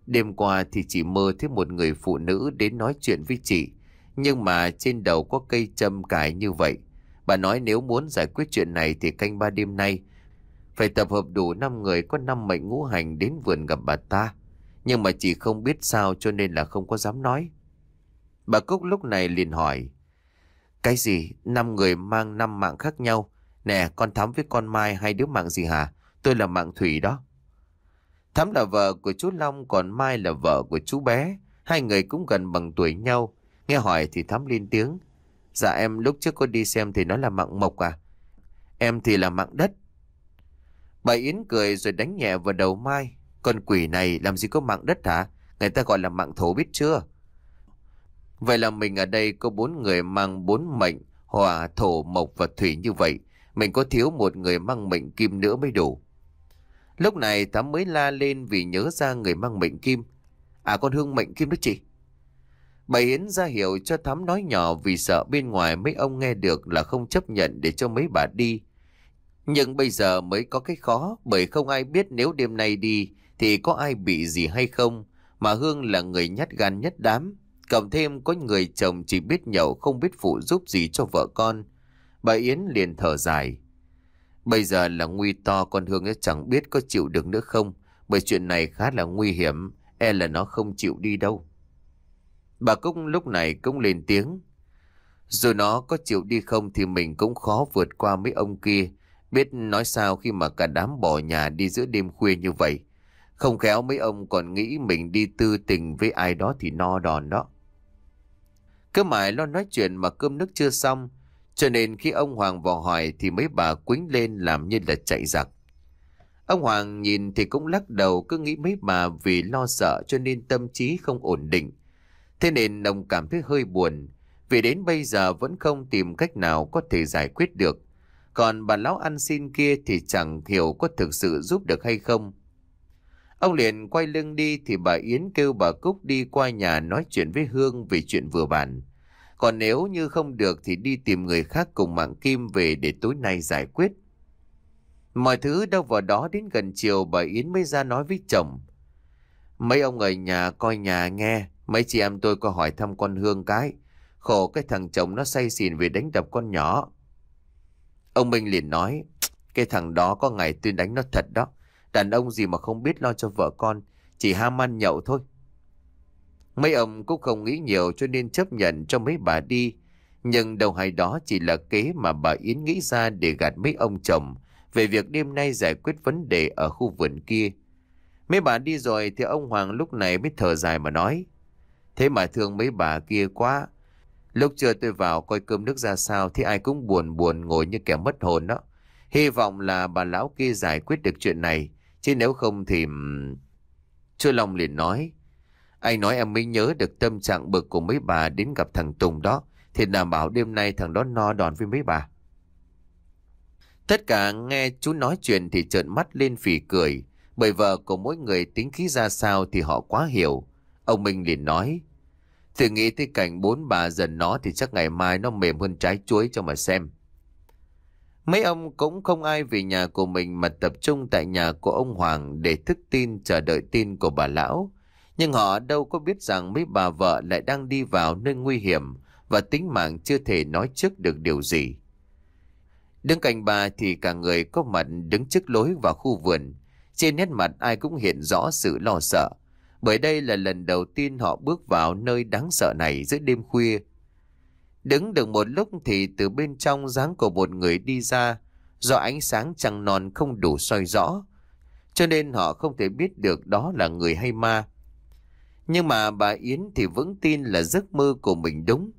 Đêm qua thì chị mơ thấy một người phụ nữ đến nói chuyện với chị. Nhưng mà trên đầu có cây châm cài như vậy. Bà nói nếu muốn giải quyết chuyện này thì canh ba đêm nay phải tập hợp đủ 5 người có 5 mệnh ngũ hành đến vườn gặp bà ta. Nhưng mà chỉ không biết sao cho nên là không có dám nói. Bà Cúc lúc này liền hỏi. Cái gì? 5 người mang 5 mạng khác nhau. Nè, con Thắm với con Mai hai đứa mạng gì hả? Tôi là mạng Thủy đó. Thắm là vợ của chú Long còn Mai là vợ của chú bé. Hai người cũng gần bằng tuổi nhau. Nghe hỏi thì Thắm lên tiếng. Dạ em lúc trước có đi xem thì nó là mạng mộc à? Em thì là mạng đất. Bà Yến cười rồi đánh nhẹ vào đầu Mai. Con quỷ này làm gì có mạng đất hả? Người ta gọi là mạng thổ biết chưa? Vậy là mình ở đây có bốn người mang bốn mệnh, hỏa, thổ, mộc và thủy như vậy. Mình có thiếu một người mang mệnh kim nữa mới đủ. Lúc này Thắm mới la lên vì nhớ ra người mang mệnh kim. À con hương mệnh kim đó chị. Bà Yến ra hiệu cho Thắm nói nhỏ vì sợ bên ngoài mấy ông nghe được là không chấp nhận để cho mấy bà đi. Nhưng bây giờ mới có cái khó bởi không ai biết nếu đêm nay đi thì có ai bị gì hay không. Mà Hương là người nhát gan nhất đám. Cộng thêm có người chồng chỉ biết nhậu không biết phụ giúp gì cho vợ con. Bà Yến liền thở dài. Bây giờ là nguy to con Hương ấy chẳng biết có chịu được nữa không. Bởi chuyện này khá là nguy hiểm. E là nó không chịu đi đâu. Bà Cúc lúc này cũng lên tiếng. Dù nó có chịu đi không thì mình cũng khó vượt qua mấy ông kia. Biết nói sao khi mà cả đám bỏ nhà đi giữa đêm khuya như vậy. Không khéo mấy ông còn nghĩ mình đi tư tình với ai đó thì no đòn đó. Cứ mãi lo nói chuyện mà cơm nước chưa xong. Cho nên khi ông Hoàng vào hỏi thì mấy bà quính lên làm như là chạy giặc. Ông Hoàng nhìn thì cũng lắc đầu cứ nghĩ mấy bà vì lo sợ cho nên tâm trí không ổn định. Thế nên ông cảm thấy hơi buồn Vì đến bây giờ vẫn không tìm cách nào có thể giải quyết được Còn bà lão ăn xin kia thì chẳng hiểu có thực sự giúp được hay không Ông liền quay lưng đi thì bà Yến kêu bà Cúc đi qua nhà nói chuyện với Hương về chuyện vừa bàn. Còn nếu như không được thì đi tìm người khác cùng mạng kim về để tối nay giải quyết. Mọi thứ đâu vào đó đến gần chiều bà Yến mới ra nói với chồng. Mấy ông ở nhà coi nhà nghe, Mấy chị em tôi có hỏi thăm con Hương cái. Khổ cái thằng chồng nó say xỉn vì đánh đập con nhỏ. Ông Minh liền nói, cái thằng đó có ngày tôi đánh nó thật đó. Đàn ông gì mà không biết lo cho vợ con, chỉ ham ăn nhậu thôi. Mấy ông cũng không nghĩ nhiều cho nên chấp nhận cho mấy bà đi. Nhưng đầu hay đó chỉ là kế mà bà Yến nghĩ ra để gạt mấy ông chồng về việc đêm nay giải quyết vấn đề ở khu vườn kia. Mấy bà đi rồi thì ông Hoàng lúc này mới thở dài mà nói. Thế mà thương mấy bà kia quá. Lúc trưa tôi vào coi cơm nước ra sao thì ai cũng buồn buồn ngồi như kẻ mất hồn đó. Hy vọng là bà lão kia giải quyết được chuyện này. Chứ nếu không thì... Chú lòng liền nói. Anh nói em mới nhớ được tâm trạng bực của mấy bà đến gặp thằng Tùng đó. Thì đảm bảo đêm nay thằng đó no đòn với mấy bà. Tất cả nghe chú nói chuyện thì trợn mắt lên phì cười. Bởi vợ của mỗi người tính khí ra sao thì họ quá hiểu. Ông Minh liền nói. Thử nghĩ thấy cảnh bốn bà dần nó thì chắc ngày mai nó mềm hơn trái chuối cho mà xem. Mấy ông cũng không ai về nhà của mình mà tập trung tại nhà của ông Hoàng để thức tin chờ đợi tin của bà lão. Nhưng họ đâu có biết rằng mấy bà vợ lại đang đi vào nơi nguy hiểm và tính mạng chưa thể nói trước được điều gì. Đứng cạnh bà thì cả người có mặt đứng trước lối vào khu vườn. Trên nét mặt ai cũng hiện rõ sự lo sợ bởi đây là lần đầu tiên họ bước vào nơi đáng sợ này giữa đêm khuya. Đứng được một lúc thì từ bên trong dáng của một người đi ra, do ánh sáng trăng non không đủ soi rõ, cho nên họ không thể biết được đó là người hay ma. Nhưng mà bà Yến thì vững tin là giấc mơ của mình đúng,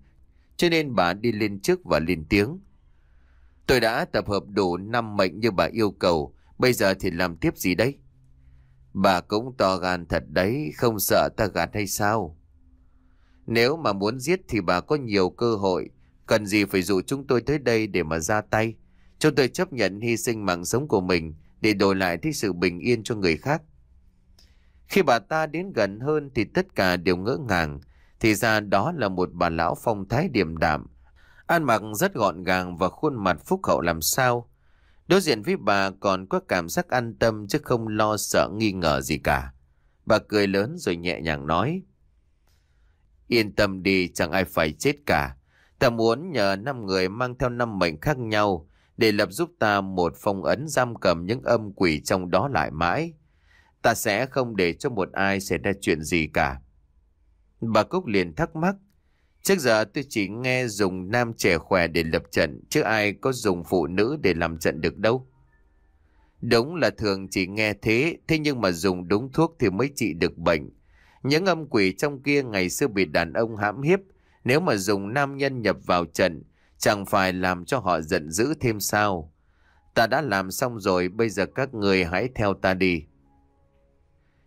cho nên bà đi lên trước và lên tiếng. Tôi đã tập hợp đủ năm mệnh như bà yêu cầu, bây giờ thì làm tiếp gì đây? Bà cũng to gan thật đấy, không sợ ta gạt hay sao? Nếu mà muốn giết thì bà có nhiều cơ hội, cần gì phải dụ chúng tôi tới đây để mà ra tay. Chúng tôi chấp nhận hy sinh mạng sống của mình để đổi lại thích sự bình yên cho người khác. Khi bà ta đến gần hơn thì tất cả đều ngỡ ngàng, thì ra đó là một bà lão phong thái điềm đạm, ăn mặc rất gọn gàng và khuôn mặt phúc hậu làm sao. Đối diện với bà còn có cảm giác an tâm chứ không lo sợ nghi ngờ gì cả. Bà cười lớn rồi nhẹ nhàng nói. Yên tâm đi chẳng ai phải chết cả. Ta muốn nhờ năm người mang theo năm mệnh khác nhau để lập giúp ta một phong ấn giam cầm những âm quỷ trong đó lại mãi. Ta sẽ không để cho một ai xảy ra chuyện gì cả. Bà Cúc liền thắc mắc. Trước giờ tôi chỉ nghe dùng nam trẻ khỏe để lập trận, chứ ai có dùng phụ nữ để làm trận được đâu. Đúng là thường chỉ nghe thế, thế nhưng mà dùng đúng thuốc thì mới trị được bệnh. Những âm quỷ trong kia ngày xưa bị đàn ông hãm hiếp, nếu mà dùng nam nhân nhập vào trận, chẳng phải làm cho họ giận dữ thêm sao. Ta đã làm xong rồi, bây giờ các người hãy theo ta đi.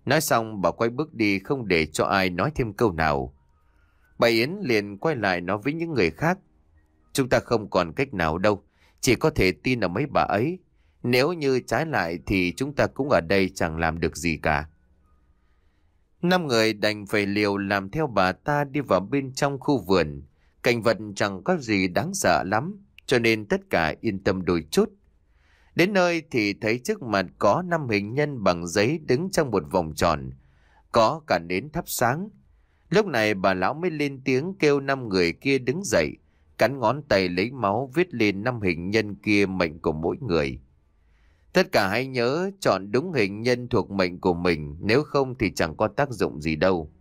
Nói xong, bà quay bước đi không để cho ai nói thêm câu nào. Bà Yến liền quay lại nói với những người khác. Chúng ta không còn cách nào đâu, chỉ có thể tin ở mấy bà ấy. Nếu như trái lại thì chúng ta cũng ở đây chẳng làm được gì cả. Năm người đành phải liều làm theo bà ta đi vào bên trong khu vườn. Cảnh vật chẳng có gì đáng sợ lắm, cho nên tất cả yên tâm đôi chút. Đến nơi thì thấy trước mặt có năm hình nhân bằng giấy đứng trong một vòng tròn. Có cả nến thắp sáng, Lúc này bà lão mới lên tiếng kêu năm người kia đứng dậy, cắn ngón tay lấy máu viết lên năm hình nhân kia mệnh của mỗi người. Tất cả hãy nhớ chọn đúng hình nhân thuộc mệnh của mình, nếu không thì chẳng có tác dụng gì đâu.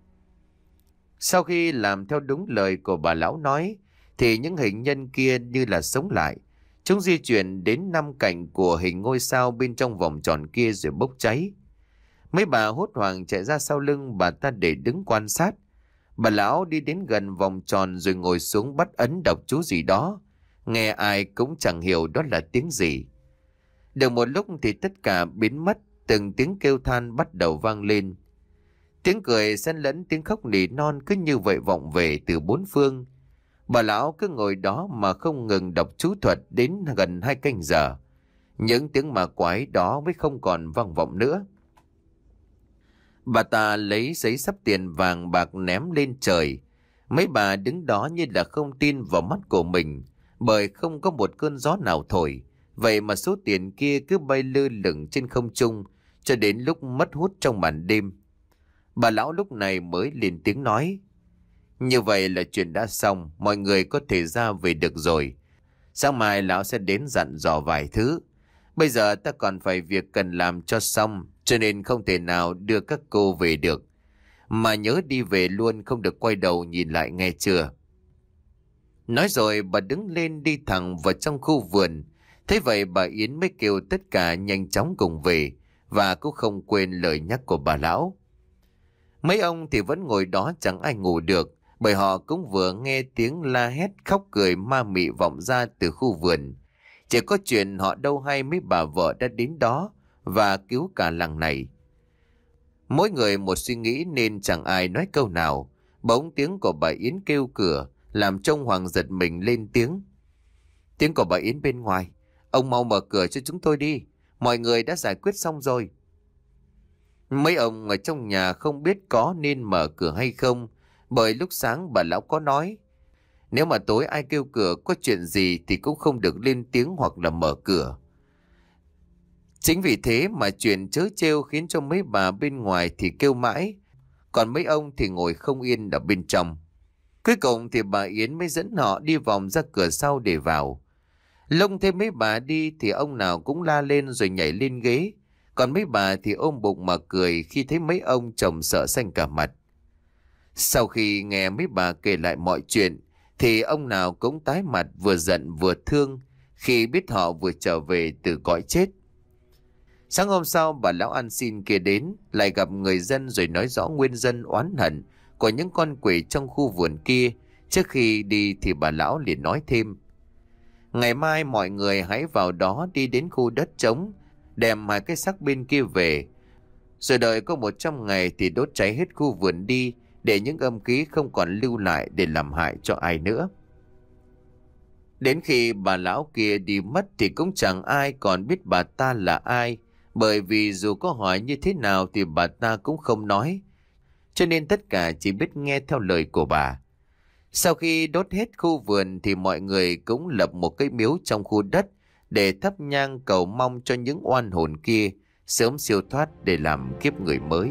Sau khi làm theo đúng lời của bà lão nói, thì những hình nhân kia như là sống lại. Chúng di chuyển đến năm cạnh của hình ngôi sao bên trong vòng tròn kia rồi bốc cháy. Mấy bà hốt hoảng chạy ra sau lưng bà ta để đứng quan sát. Bà lão đi đến gần vòng tròn rồi ngồi xuống bắt ấn đọc chú gì đó. Nghe ai cũng chẳng hiểu đó là tiếng gì. Được một lúc thì tất cả biến mất, từng tiếng kêu than bắt đầu vang lên. Tiếng cười xen lẫn tiếng khóc nỉ non cứ như vậy vọng về từ bốn phương. Bà lão cứ ngồi đó mà không ngừng đọc chú thuật đến gần hai canh giờ. Những tiếng mà quái đó mới không còn vang vọng nữa. Bà ta lấy giấy sắp tiền vàng bạc ném lên trời. Mấy bà đứng đó như là không tin vào mắt của mình, bởi không có một cơn gió nào thổi. Vậy mà số tiền kia cứ bay lơ lửng trên không trung, cho đến lúc mất hút trong màn đêm. Bà lão lúc này mới lên tiếng nói. Như vậy là chuyện đã xong, mọi người có thể ra về được rồi. Sáng mai lão sẽ đến dặn dò vài thứ. Bây giờ ta còn phải việc cần làm cho xong, cho nên không thể nào đưa các cô về được. Mà nhớ đi về luôn không được quay đầu nhìn lại nghe chưa. Nói rồi bà đứng lên đi thẳng vào trong khu vườn. Thế vậy bà Yến mới kêu tất cả nhanh chóng cùng về và cũng không quên lời nhắc của bà lão. Mấy ông thì vẫn ngồi đó chẳng ai ngủ được bởi họ cũng vừa nghe tiếng la hét khóc cười ma mị vọng ra từ khu vườn. Chỉ có chuyện họ đâu hay mấy bà vợ đã đến đó và cứu cả làng này. Mỗi người một suy nghĩ nên chẳng ai nói câu nào. Bỗng tiếng của bà Yến kêu cửa, làm trông Hoàng giật mình lên tiếng. Tiếng của bà Yến bên ngoài. Ông mau mở cửa cho chúng tôi đi. Mọi người đã giải quyết xong rồi. Mấy ông ở trong nhà không biết có nên mở cửa hay không. Bởi lúc sáng bà lão có nói. Nếu mà tối ai kêu cửa có chuyện gì thì cũng không được lên tiếng hoặc là mở cửa. Chính vì thế mà chuyện chớ trêu khiến cho mấy bà bên ngoài thì kêu mãi, còn mấy ông thì ngồi không yên ở bên trong. Cuối cùng thì bà Yến mới dẫn họ đi vòng ra cửa sau để vào. Lông thêm mấy bà đi thì ông nào cũng la lên rồi nhảy lên ghế, còn mấy bà thì ôm bụng mà cười khi thấy mấy ông chồng sợ xanh cả mặt. Sau khi nghe mấy bà kể lại mọi chuyện, thì ông nào cũng tái mặt vừa giận vừa thương khi biết họ vừa trở về từ cõi chết. Sáng hôm sau bà lão ăn xin kia đến Lại gặp người dân rồi nói rõ nguyên dân oán hận Của những con quỷ trong khu vườn kia Trước khi đi thì bà lão liền nói thêm Ngày mai mọi người hãy vào đó đi đến khu đất trống Đem hai cái xác bên kia về Rồi đợi có 100 ngày thì đốt cháy hết khu vườn đi Để những âm khí không còn lưu lại để làm hại cho ai nữa Đến khi bà lão kia đi mất thì cũng chẳng ai còn biết bà ta là ai bởi vì dù có hỏi như thế nào thì bà ta cũng không nói. Cho nên tất cả chỉ biết nghe theo lời của bà. Sau khi đốt hết khu vườn thì mọi người cũng lập một cái miếu trong khu đất để thắp nhang cầu mong cho những oan hồn kia sớm siêu thoát để làm kiếp người mới.